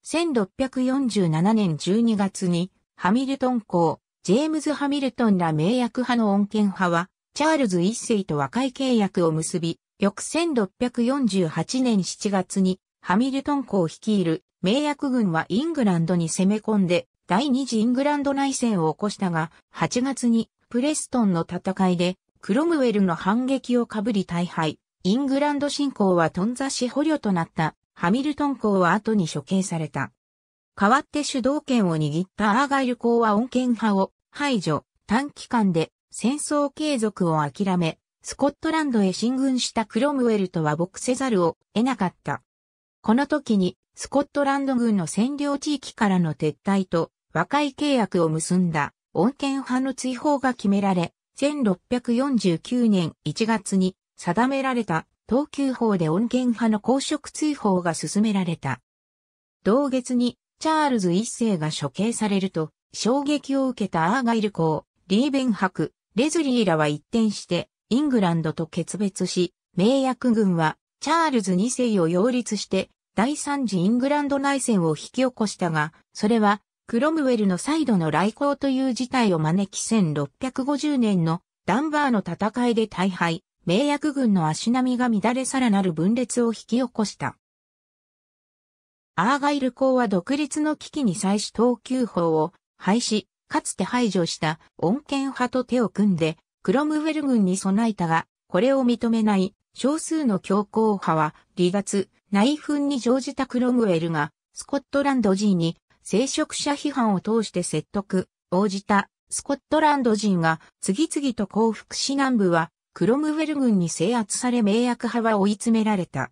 1647年12月にハミルトン公、ジェームズ・ハミルトンら名役派の穏健派は、チャールズ一世と和解契約を結び、翌1648年7月に、ハミルトン公率いる名約軍はイングランドに攻め込んで、第二次イングランド内戦を起こしたが、8月にプレストンの戦いで、クロムウェルの反撃をかぶり大敗。イングランド侵攻は頓挫し捕虜となったハミルトン公は後に処刑された。代わって主導権を握ったアーガイル公は穏健派を排除、短期間で戦争継続を諦め、スコットランドへ進軍したクロムウェルとは僕せざるを得なかった。この時に、スコットランド軍の占領地域からの撤退と和解契約を結んだ、穏健派の追放が決められ、1649年1月に定められた東急法で穏健派の公職追放が進められた。同月にチャールズ一世が処刑されると、衝撃を受けたアーガイル公、リーベンク、レズリーらは一転して、イングランドと決別し、名役軍は、チャールズ2世を擁立して、第三次イングランド内戦を引き起こしたが、それは、クロムウェルの再度の来航という事態を招き1650年のダンバーの戦いで大敗、名役軍の足並みが乱れさらなる分裂を引き起こした。アーガイル公は独立の危機に際し東急法を廃止、かつて排除した恩恵派と手を組んで、クロムウェル軍に備えたが、これを認めない少数の強硬派は離脱、内紛に乗じたクロムウェルが、スコットランド人に聖職者批判を通して説得、応じたスコットランド人が次々と降伏し南部はクロムウェル軍に制圧され迷惑派は追い詰められた。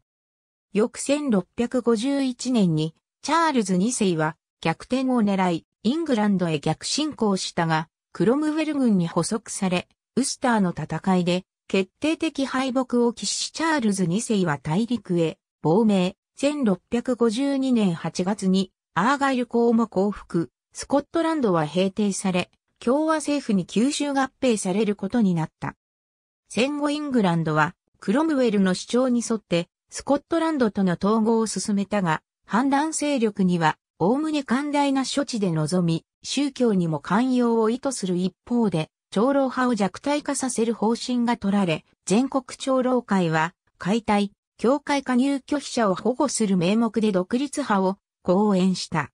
翌1651年にチャールズ2世は逆転を狙いイングランドへ逆進行したが、クロムウェル軍に捕捉され、ウスターの戦いで、決定的敗北を喫しチャールズ2世は大陸へ、亡命、1652年8月に、アーガイル公も降伏、スコットランドは平定され、共和政府に吸収合併されることになった。戦後イングランドは、クロムウェルの主張に沿って、スコットランドとの統合を進めたが、反乱勢力にはおおむね寛大な処置で臨み、宗教にも寛容を意図する一方で、長老派を弱体化させる方針が取られ、全国長老会は、解体、教会加入拒否者を保護する名目で独立派を講演した。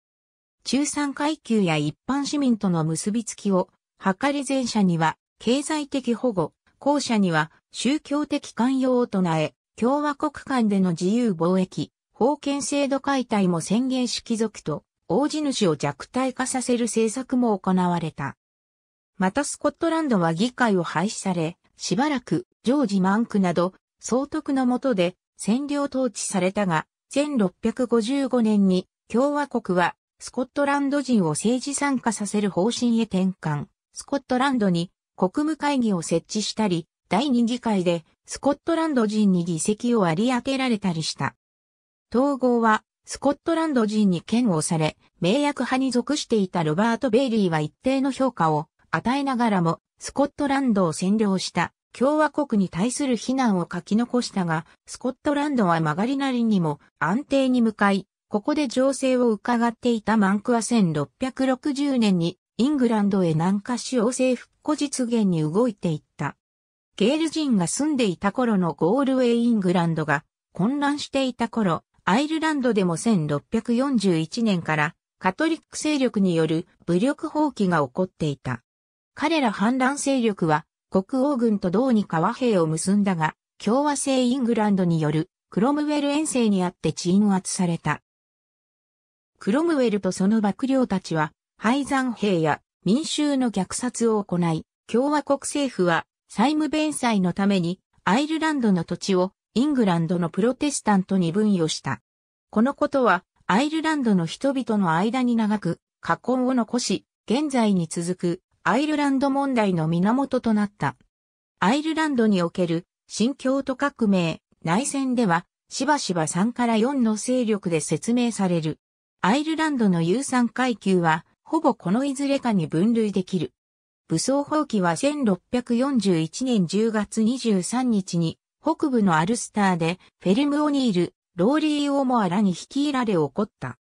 中産階級や一般市民との結びつきを、図り前者には経済的保護、後者には宗教的寛容を唱え、共和国間での自由貿易、封建制度解体も宣言し貴族と大地主を弱体化させる政策も行われた。またスコットランドは議会を廃止され、しばらくジョージ・マンクなど総督の下で占領統治されたが、1655年に共和国はスコットランド人を政治参加させる方針へ転換、スコットランドに国務会議を設置したり、第二議会でスコットランド人に議席を割り当てられたりした。統合は、スコットランド人に嫌悪され、名役派に属していたロバート・ベイリーは一定の評価を与えながらも、スコットランドを占領した共和国に対する非難を書き残したが、スコットランドは曲がりなりにも安定に向かい、ここで情勢を伺っていたマンクは1660年にイングランドへ南下し王政復古実現に動いていった。ゲール人が住んでいた頃のゴールウェイイングランドが混乱していた頃、アイルランドでも1641年からカトリック勢力による武力放棄が起こっていた。彼ら反乱勢力は国王軍と同に和平を結んだが、共和制イングランドによるクロムウェル遠征にあって鎮圧された。クロムウェルとその幕僚たちは廃山兵や民衆の虐殺を行い、共和国政府は債務弁済のためにアイルランドの土地をイングランドのプロテスタントに分与した。このことは、アイルランドの人々の間に長く、禍根を残し、現在に続くアイルランド問題の源となった。アイルランドにおける新教徒革命、内戦では、しばしば3から4の勢力で説明される。アイルランドの有産階級は、ほぼこのいずれかに分類できる。武装放棄は1641年10月23日に北部のアルスターでフェルム・オニール、ローリー・オモアラに率いられ起こった。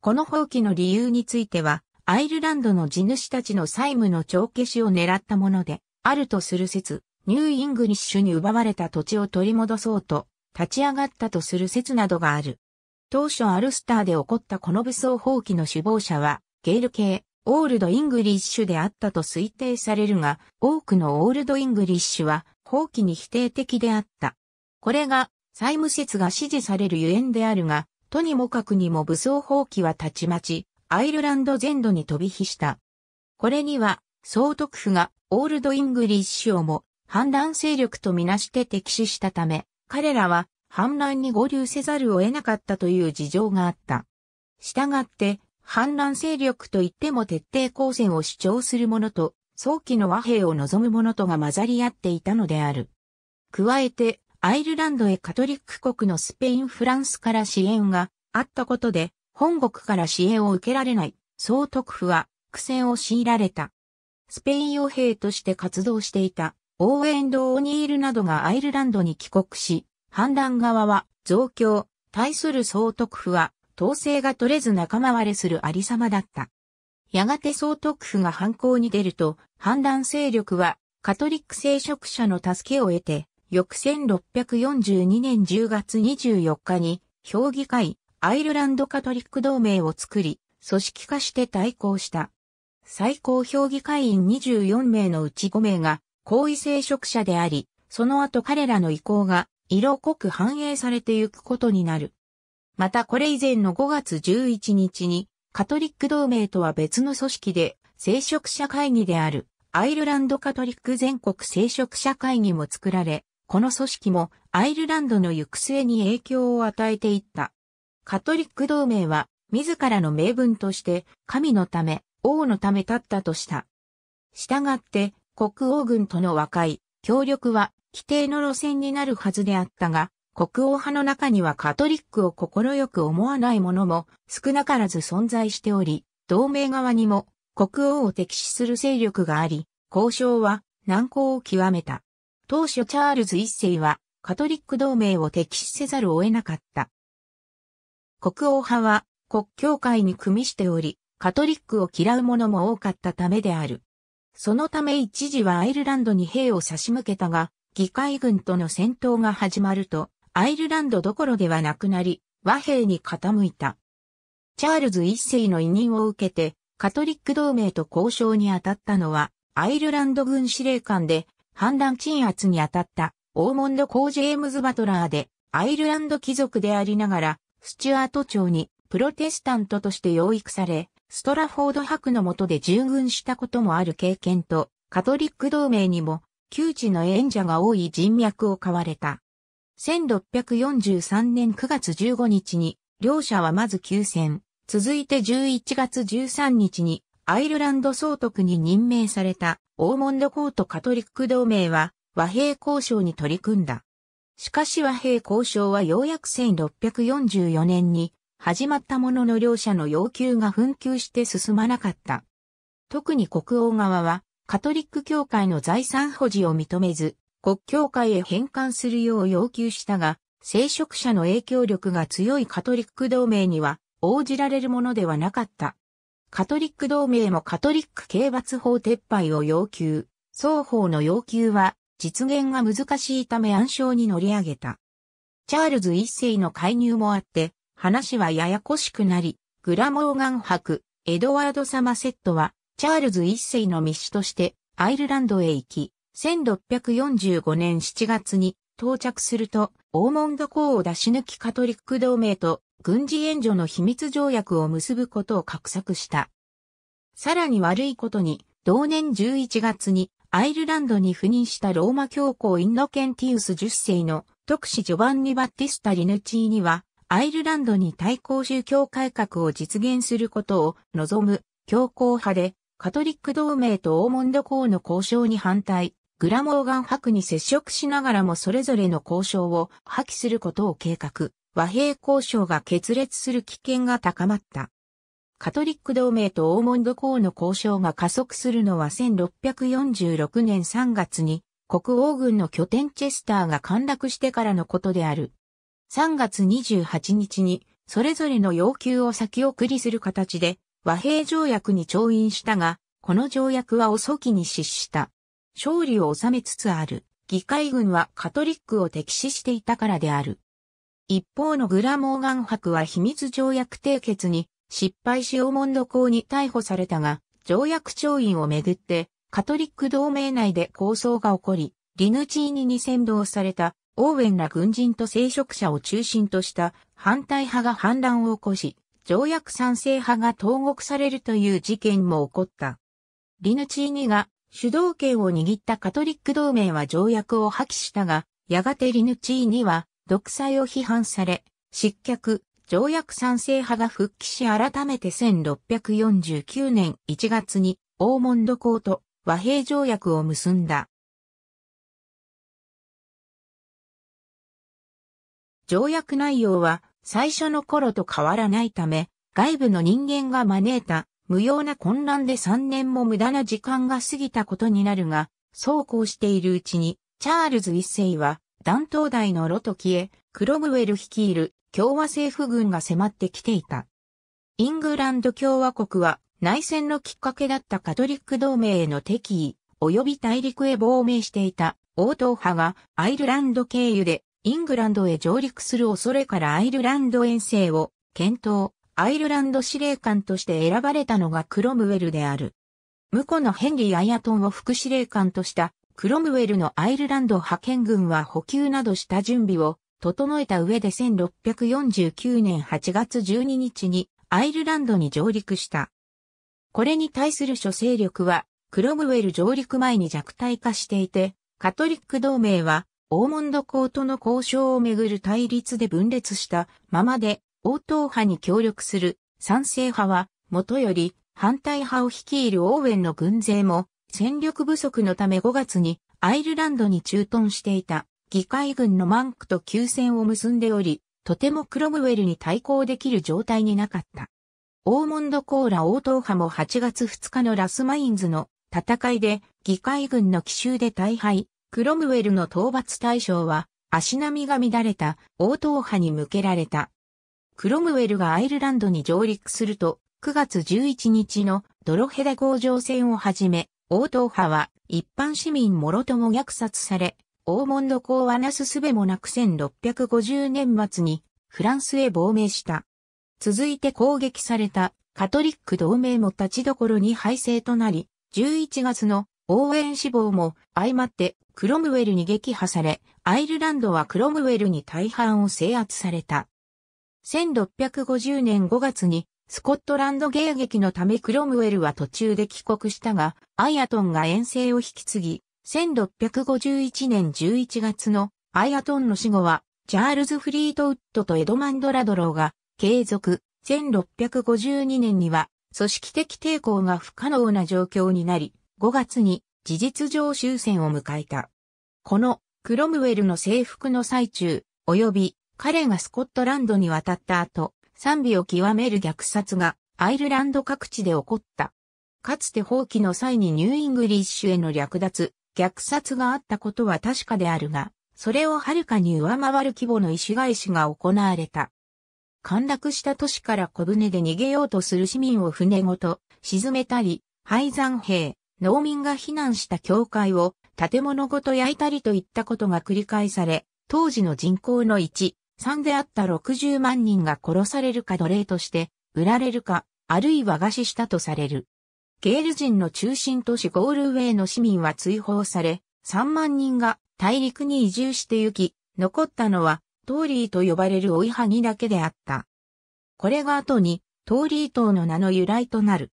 この放棄の理由については、アイルランドの地主たちの債務の帳消しを狙ったもので、あるとする説、ニューイングリッシュに奪われた土地を取り戻そうと、立ち上がったとする説などがある。当初アルスターで起こったこの武装放棄の首謀者は、ゲール系、オールドイングリッシュであったと推定されるが、多くのオールドイングリッシュは、放棄に否定的であった。これが、債務説が支持されるゆえんであるが、とにもかくにも武装放棄はたちまち、アイルランド全土に飛び火した。これには、総督府がオールドイングリッシュをも反乱勢力とみなして敵視したため、彼らは反乱に合流せざるを得なかったという事情があった。したがって、反乱勢力といっても徹底抗戦を主張するものと、早期の和平を望む者とが混ざり合っていたのである。加えて、アイルランドへカトリック国のスペイン・フランスから支援があったことで、本国から支援を受けられない、総督府は苦戦を強いられた。スペイン傭兵として活動していた、オーエンド・オニールなどがアイルランドに帰国し、反乱側は増強、対する総督府は統制が取れず仲間割れするありさまだった。やがて総督府が犯行に出ると、反乱勢力はカトリック聖職者の助けを得て、翌1642年10月24日に、評議会、アイルランドカトリック同盟を作り、組織化して対抗した。最高評議会員24名のうち5名が、高位聖職者であり、その後彼らの意向が、色濃く反映されてゆくことになる。またこれ以前の5月11日に、カトリック同盟とは別の組織で、聖職者会議である、アイルランドカトリック全国聖職者会議も作られ、この組織もアイルランドの行く末に影響を与えていった。カトリック同盟は、自らの名分として、神のため、王のため立ったとした。従って、国王軍との和解、協力は、規定の路線になるはずであったが、国王派の中にはカトリックを心よく思わない者も少なからず存在しており、同盟側にも国王を敵視する勢力があり、交渉は難航を極めた。当初チャールズ一世はカトリック同盟を敵視せざるを得なかった。国王派は国教会に組みしており、カトリックを嫌う者も多かったためである。そのため一時はアイルランドに兵を差し向けたが、議会軍との戦闘が始まると、アイルランドどころではなくなり、和平に傾いた。チャールズ一世の委任を受けて、カトリック同盟と交渉に当たったのは、アイルランド軍司令官で、反乱鎮圧に当たった、オーモンド・コー・ジェームズ・バトラーで、アイルランド貴族でありながら、スチュアート朝に、プロテスタントとして養育され、ストラフォード博の下で従軍したこともある経験と、カトリック同盟にも、窮地の演者が多い人脈を買われた。1643年9月15日に、両者はまず休戦、続いて11月13日に、アイルランド総督に任命された、オーモンドコートカトリック同盟は、和平交渉に取り組んだ。しかし和平交渉はようやく1644年に始まったものの両者の要求が紛糾して進まなかった。特に国王側はカトリック教会の財産保持を認めず、国教会へ返還するよう要求したが、聖職者の影響力が強いカトリック同盟には応じられるものではなかった。カトリック同盟もカトリック刑罰法撤廃を要求。双方の要求は実現が難しいため暗礁に乗り上げた。チャールズ一世の介入もあって、話はややこしくなり、グラモーガン博、エドワード・サマセットは、チャールズ一世の密使として、アイルランドへ行き、1645年7月に到着すると、オーモンド公を出し抜きカトリック同盟と軍事援助の秘密条約を結ぶことを画策した。さらに悪いことに、同年11月にアイルランドに赴任したローマ教皇インノケンティウス10世の特使ジョバンニ・バッティスタ・リヌチーニは、アイルランドに対抗宗教改革を実現することを望む強硬派で、カトリック同盟とオーモンド公の交渉に反対、グラモーガン博に接触しながらもそれぞれの交渉を破棄することを計画、和平交渉が決裂する危険が高まった。カトリック同盟とオーモンド公の交渉が加速するのは1646年3月に国王軍の拠点チェスターが陥落してからのことである。3月28日にそれぞれの要求を先送りする形で和平条約に調印したが、この条約は遅きに失した。勝利を収めつつある。議会軍はカトリックを敵視していたからである。一方のグラモーガン博は秘密条約締結に失敗しオーモンド公に逮捕されたが、条約調印をめぐってカトリック同盟内で抗争が起こり、リヌチーニに先導されたオーウェンら軍人と聖職者を中心とした反対派が反乱を起こし、条約賛成派が投獄されるという事件も起こった。リヌチーニが主導権を握ったカトリック同盟は条約を破棄したが、やがてリヌチーには独裁を批判され、失脚、条約賛成派が復帰し改めて1649年1月にオーモンド公と和平条約を結んだ。条約内容は最初の頃と変わらないため、外部の人間が招いた無用な混乱で3年も無駄な時間が過ぎたことになるが、そうこうしているうちに、チャールズ一世は、弾頭台のロト消へ、クロムウェル率いる共和政府軍が迫ってきていた。イングランド共和国は、内戦のきっかけだったカトリック同盟への敵意、及び大陸へ亡命していた王党派がアイルランド経由でイングランドへ上陸する恐れからアイルランド遠征を検討。アイルランド司令官として選ばれたのがクロムウェルである。向こうのヘンリー・アヤトンを副司令官としたクロムウェルのアイルランド派遣軍は補給などした準備を整えた上で1649年8月12日にアイルランドに上陸した。これに対する諸勢力はクロムウェル上陸前に弱体化していて、カトリック同盟はオーモンド公との交渉をめぐる対立で分裂したままで応答派に協力する賛成派は、もとより反対派を率いるオーウェンの軍勢も、戦力不足のため5月にアイルランドに駐屯していた議会軍のマンクと休戦を結んでおり、とてもクロムウェルに対抗できる状態になかった。オーモンドコーラ応答派も8月2日のラスマインズの戦いで議会軍の奇襲で大敗、クロムウェルの討伐対象は足並みが乱れた応答派に向けられた。クロムウェルがアイルランドに上陸すると、9月11日のドロヘダ号上戦をはじめ、王答派は一般市民もろとも虐殺され、オーモンド公はなすすべもなく1650年末にフランスへ亡命した。続いて攻撃されたカトリック同盟も立ちどころに敗勢となり、11月の応援志望も相まってクロムウェルに撃破され、アイルランドはクロムウェルに大半を制圧された。1650年5月にスコットランド迎撃のためクロムウェルは途中で帰国したが、アイアトンが遠征を引き継ぎ、1651年11月のアイアトンの死後は、チャールズ・フリートウッドとエドマンド・ラドローが継続、1652年には組織的抵抗が不可能な状況になり、5月に事実上終戦を迎えた。このクロムウェルの征服の最中、及び彼がスコットランドに渡った後、賛美を極める虐殺がアイルランド各地で起こった。かつて放棄の際にニューイングリッシュへの略奪、虐殺があったことは確かであるが、それをはるかに上回る規模の石返しが行われた。陥落した都市から小舟で逃げようとする市民を船ごと沈めたり、廃山兵、農民が避難した教会を建物ごと焼いたりといったことが繰り返され、当時の人口の1、3であった60万人が殺されるか奴隷として、売られるか、あるいは餓死したとされる。ゲール人の中心都市ゴールウェイの市民は追放され、3万人が大陸に移住して行き、残ったのはトーリーと呼ばれる追いはぎだけであった。これが後にトーリー島の名の由来となる。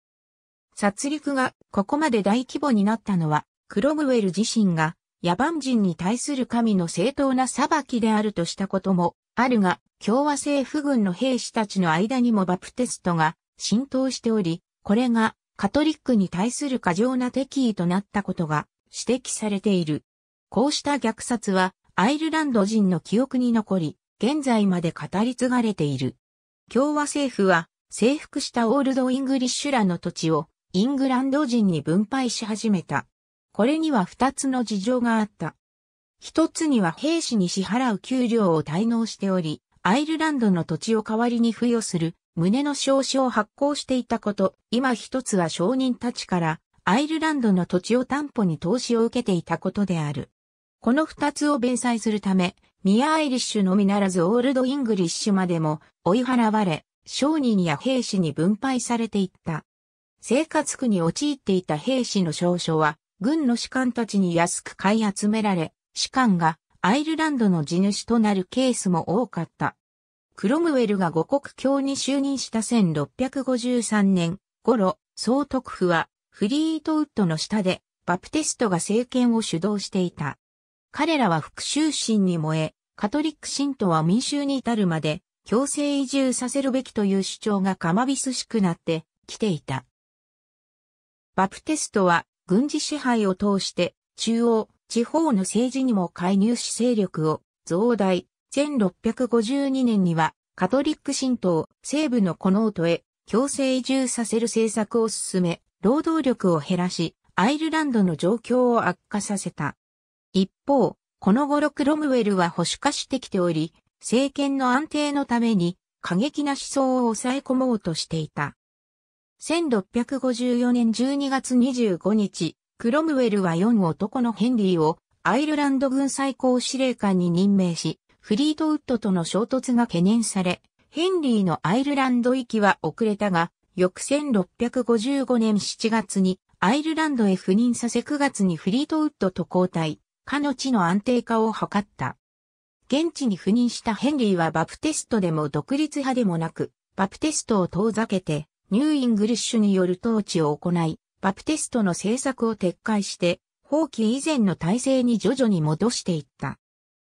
殺戮がここまで大規模になったのは、クロムウェル自身が野蛮人に対する神の正当な裁きであるとしたこともあるが、共和政府軍の兵士たちの間にもバプテストが浸透しており、これがカトリックに対する過剰な敵意となったことが指摘されている。こうした虐殺はアイルランド人の記憶に残り、現在まで語り継がれている。共和政府は征服したオールドイングリッシュらの土地をイングランド人に分配し始めた。これには二つの事情があった。一つには兵士に支払う給料を滞納しており、アイルランドの土地を代わりに付与する旨の証書を発行していたこと、今一つは商人たちからアイルランドの土地を担保に投資を受けていたことである。この二つを弁済するため、ミア・アイリッシュのみならずオールド・イングリッシュまでも追い払われ、商人や兵士に分配されていった。生活苦に陥っていた兵士の証書は、軍の士官たちに安く買い集められ、士官がアイルランドの地主となるケースも多かった。クロムウェルが五国教に就任した1653年頃、総督府はフリートウッドの下でバプテストが政権を主導していた。彼らは復讐心に燃え、カトリック信徒は民衆に至るまで強制移住させるべきという主張がかまびすしくなってきていた。バプテストは軍事支配を通して中央、地方の政治にも介入し勢力を増大。1652年には、カトリック神道、西部のコノートへ強制移住させる政策を進め、労働力を減らし、アイルランドの状況を悪化させた。一方、この頃クロムウェルは保守化してきており、政権の安定のために過激な思想を抑え込もうとしていた。1654年12月25日、クロムウェルは4男のヘンリーをアイルランド軍最高司令官に任命し、フリートウッドとの衝突が懸念され、ヘンリーのアイルランド行きは遅れたが、翌1655年7月にアイルランドへ赴任させ9月にフリートウッドと交代、彼の地の安定化を図った。現地に赴任したヘンリーはバプテストでも独立派でもなく、バプテストを遠ざけて、ニューイングリッシュによる統治を行い、バプテストの政策を撤回して、放棄以前の体制に徐々に戻していった。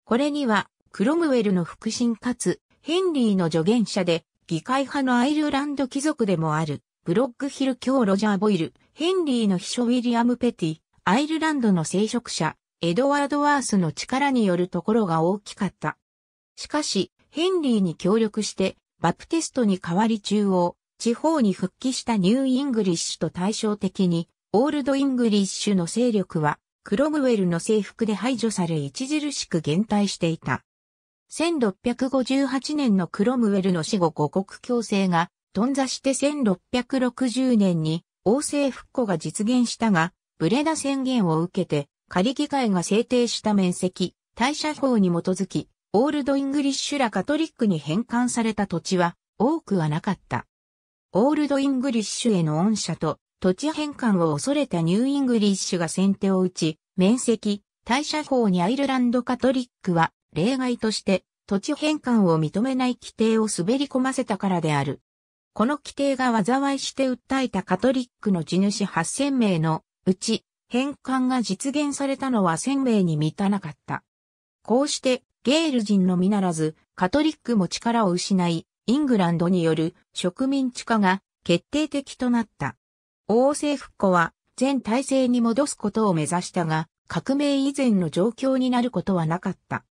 これには、クロムウェルの腹心かつ、ヘンリーの助言者で、議会派のアイルランド貴族でもある、ブロックヒル教ロジャー・ボイル、ヘンリーの秘書ウィリアム・ペティ、アイルランドの聖職者、エドワード・ワースの力によるところが大きかった。しかし、ヘンリーに協力して、バプテストに代わり中央、地方に復帰したニューイングリッシュと対照的に、オールドイングリッシュの勢力は、クロムウェルの征服で排除され著しく減退していた。1658年のクロムウェルの死後五国共生が、頓挫して1660年に、王政復古が実現したが、ブレダ宣言を受けて、仮議会が制定した面積、大社法に基づき、オールドイングリッシュらカトリックに返還された土地は、多くはなかった。オールドイングリッシュへの恩赦と土地返還を恐れたニューイングリッシュが先手を打ち、面積、対社法にアイルランドカトリックは例外として土地返還を認めない規定を滑り込ませたからである。この規定が災いして訴えたカトリックの地主8000名のうち返還が実現されたのは1000名に満たなかった。こうしてゲール人のみならずカトリックも力を失い、イングランドによる植民地化が決定的となった。王政復古は全体制に戻すことを目指したが、革命以前の状況になることはなかった。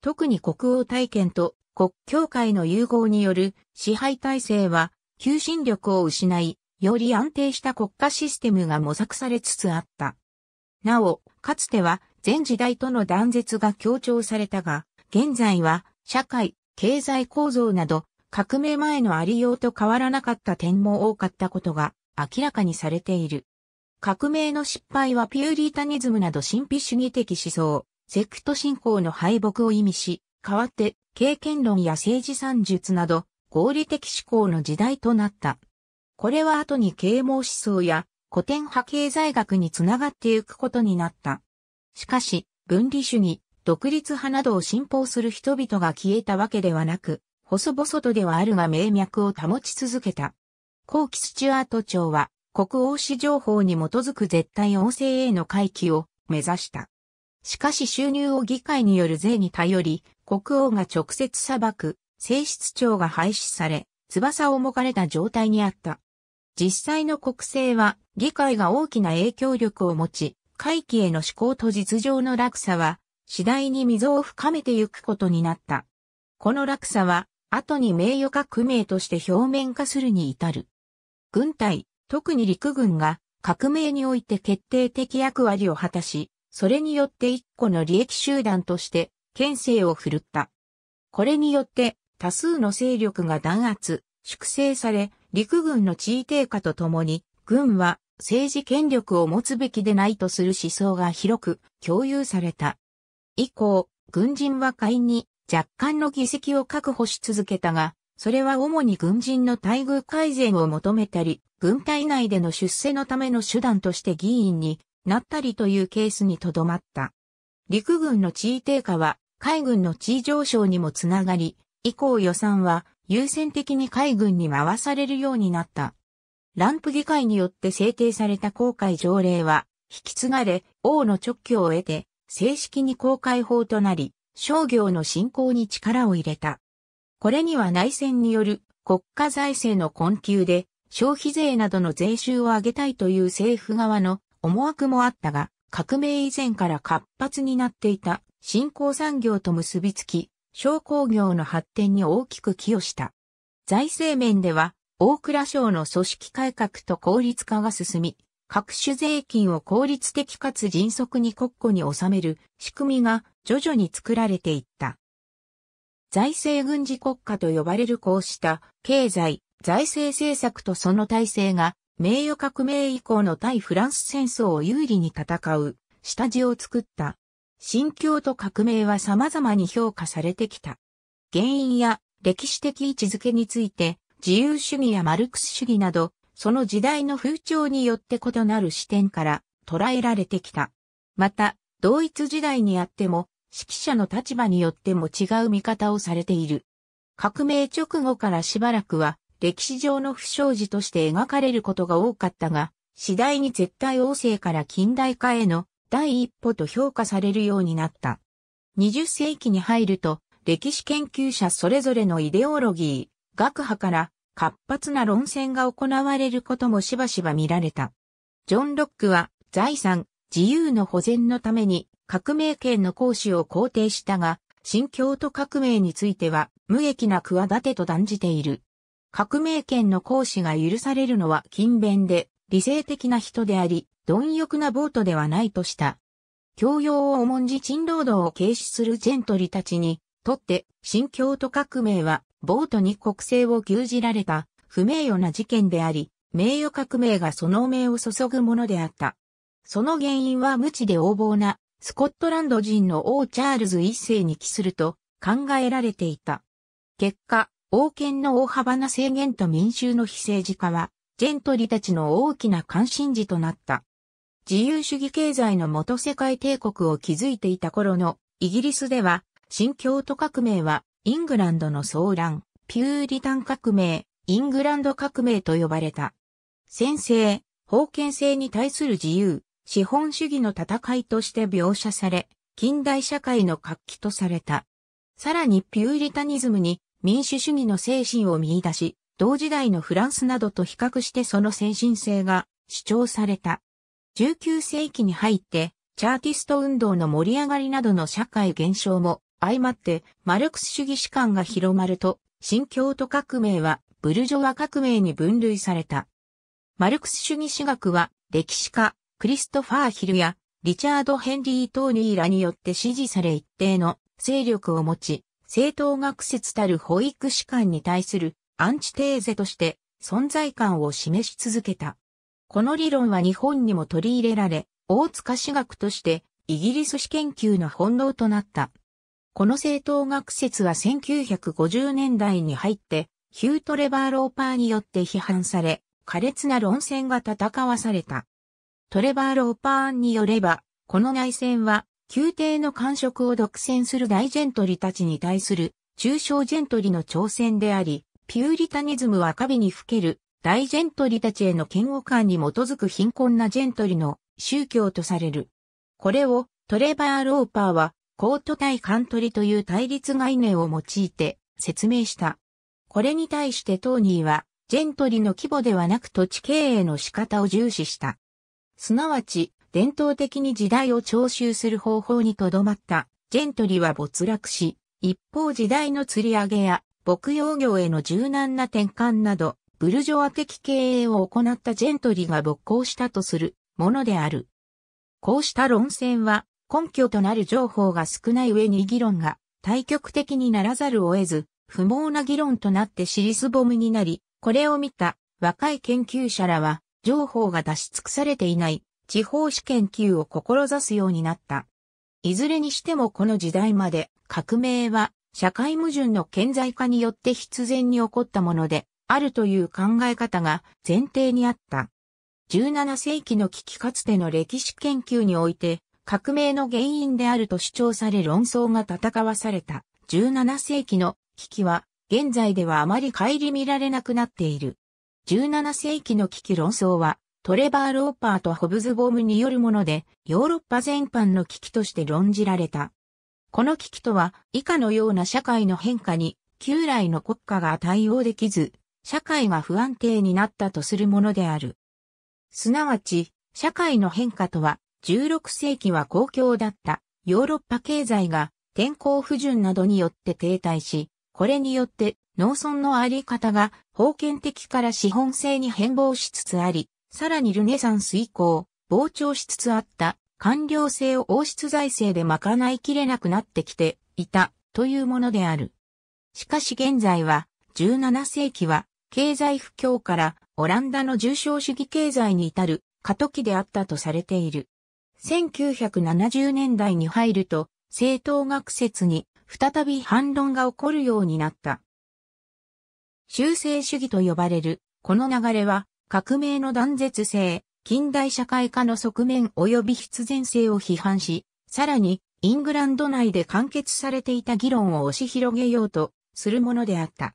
特に国王体験と国教会の融合による支配体制は求心力を失い、より安定した国家システムが模索されつつあった。なお、かつては前時代との断絶が強調されたが、現在は社会、経済構造など革命前のありようと変わらなかった点も多かったことが明らかにされている。革命の失敗はピューリータニズムなど神秘主義的思想、セクト信仰の敗北を意味し、代わって経験論や政治算術など合理的思考の時代となった。これは後に啓蒙思想や古典派経済学につながっていくことになった。しかし、分離主義、独立派などを信奉する人々が消えたわけではなく、細々とではあるが名脈を保ち続けた。後期スチュアート朝は、国王史情報に基づく絶対王政への回帰を目指した。しかし収入を議会による税に頼り、国王が直接裁く、正室長が廃止され、翼をもかれた状態にあった。実際の国政は、議会が大きな影響力を持ち、会期への思考と実情の落差は、次第に溝を深めてゆくことになった。この落差は、後に名誉革命として表面化するに至る。軍隊、特に陸軍が革命において決定的役割を果たし、それによって一個の利益集団として、権勢を振るった。これによって、多数の勢力が弾圧、粛清され、陸軍の地位低下とともに、軍は政治権力を持つべきでないとする思想が広く共有された。以降、軍人は会に若干の議席を確保し続けたが、それは主に軍人の待遇改善を求めたり、軍隊内での出世のための手段として議員になったりというケースにとどまった。陸軍の地位低下は海軍の地位上昇にもつながり、以降予算は優先的に海軍に回されるようになった。ランプ議会によって制定された公開条例は引き継がれ、王の直挙を得て正式に公開法となり、商業の振興に力を入れた。これには内戦による国家財政の困窮で消費税などの税収を上げたいという政府側の思惑もあったが、革命以前から活発になっていた新興産業と結びつき、商工業の発展に大きく寄与した。財政面では、大蔵省の組織改革と効率化が進み、各種税金を効率的かつ迅速に国庫に収める仕組みが徐々に作られていった。財政軍事国家と呼ばれるこうした経済、財政政策とその体制が名誉革命以降の対フランス戦争を有利に戦う下地を作った。新教と革命は様々に評価されてきた。原因や歴史的位置づけについて自由主義やマルクス主義などその時代の風潮によって異なる視点から捉えられてきた。また、同一時代にあっても、指揮者の立場によっても違う見方をされている。革命直後からしばらくは、歴史上の不祥事として描かれることが多かったが、次第に絶対王政から近代化への第一歩と評価されるようになった。20世紀に入ると、歴史研究者それぞれのイデオロギー、学派から活発な論戦が行われることもしばしば見られた。ジョン・ロックは財産、自由の保全のために革命権の行使を肯定したが、新京都革命については無益な企てと断じている。革命権の行使が許されるのは勤勉で理性的な人であり、貪欲な暴徒ではないとした。教養を重んじ賃労働を軽視するジェントリたちにとって、新京都革命はボートに国政を牛耳られた不名誉な事件であり、名誉革命がその名を注ぐものであった。その原因は無知で横暴なスコットランド人の王チャールズ一世に帰すると考えられていた。結果、王権の大幅な制限と民衆の非政治化は、ジェントリたちの大きな関心事となった。自由主義経済の元世界帝国を築いていた頃のイギリスでは、新教徒革命はイングランドの騒乱、ピューリタン革命、イングランド革命と呼ばれた。先制、封建制に対する自由、資本主義の戦いとして描写され、近代社会の活気とされた。さらにピューリタニズムに民主主義の精神を見出し、同時代のフランスなどと比較してその精神性が主張された。19世紀に入って、チャーティスト運動の盛り上がりなどの社会現象も相まってマルクス主義史観が広まると、新教徒革命はブルジョワ革命に分類された。マルクス主義史学は歴史家、クリストファー・ヒルやリチャード・ヘンリー・トーニーらによって支持され一定の勢力を持ち、正当学説たる保育士官に対するアンチテーゼとして存在感を示し続けた。この理論は日本にも取り入れられ、大塚史学としてイギリス史研究の本能となった。この政党学説は1950年代に入って、ヒュー・トレバー・ローパーによって批判され、苛烈な論戦が戦わされた。トレバー・ローパーによれば、この内戦は、宮廷の官職を独占する大ジェントリたちに対する中小ジェントリの挑戦であり、ピューリタニズムは壁にふける大ジェントリたちへの嫌悪感に基づく貧困なジェントリの宗教とされる。これをトレバー・ローパーはコート対カントリという対立概念を用いて説明した。これに対してトーニーは、ジェントリの規模ではなく土地経営の仕方を重視した。すなわち、伝統的に時代を徴収する方法にとどまった、ジェントリは没落し、一方時代の釣り上げや、牧羊業への柔軟な転換など、ブルジョア的経営を行ったジェントリが勃興したとするものである。こうした論戦は、根拠となる情報が少ない上に議論が対極的にならざるを得ず、不毛な議論となってリスボムになり、これを見た若い研究者らは、情報が出し尽くされていない地方史研究を志すようになった。いずれにしてもこの時代まで革命は社会矛盾の顕在化によって必然に起こったものであるという考え方が前提にあった。17世紀の危機かつての歴史研究において革命の原因であると主張され論争が戦わされた17世紀の危機は現在ではあまり顧みられなくなっている。17世紀の危機論争はトレバー・ローパーとホブズ・ボムによるものでヨーロッパ全般の危機として論じられた。この危機とは以下のような社会の変化に旧来の国家が対応できず、社会が不安定になったとするものである。すなわち、社会の変化とは、16世紀は公共だったヨーロッパ経済が天候不順などによって停滞し、これによって農村のあり方が封建的から資本制に変貌しつつあり、さらにルネサンス以降、膨張しつつあった官僚制を王室財政で賄いきれなくなってきていたというものである。しかし現在は17世紀は経済不況からオランダの重症主義経済に至る過渡期であったとされている。1970年代に入ると、政党学説に再び反論が起こるようになった。修正主義と呼ばれる、この流れは、革命の断絶性、近代社会化の側面及び必然性を批判し、さらに、イングランド内で完結されていた議論を押し広げようとするものであった。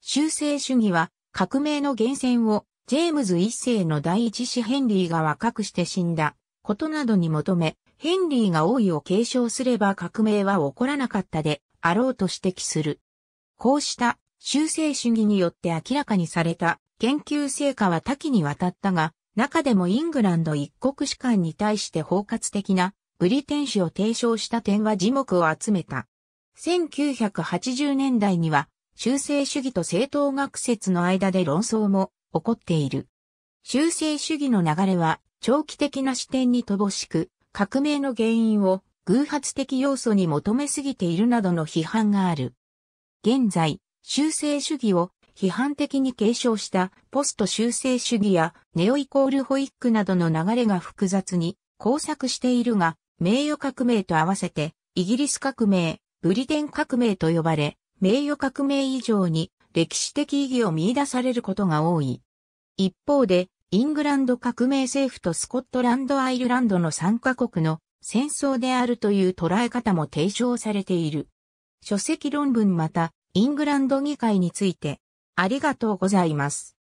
修正主義は、革命の源泉を、ジェームズ一世の第一子ヘンリーが若くして死んだ。ことなどに求め、ヘンリーが王位を継承すれば革命は起こらなかったであろうと指摘する。こうした修正主義によって明らかにされた研究成果は多岐にわたったが、中でもイングランド一国士観に対して包括的なブリテン史を提唱した点は字目を集めた。1980年代には修正主義と正当学説の間で論争も起こっている。修正主義の流れは長期的な視点に乏しく、革命の原因を偶発的要素に求めすぎているなどの批判がある。現在、修正主義を批判的に継承したポスト修正主義やネオイコールホイックなどの流れが複雑に交錯しているが、名誉革命と合わせて、イギリス革命、ブリテン革命と呼ばれ、名誉革命以上に歴史的意義を見出されることが多い。一方で、イングランド革命政府とスコットランド・アイルランドの3カ国の戦争であるという捉え方も提唱されている。書籍論文また、イングランド議会について、ありがとうございます。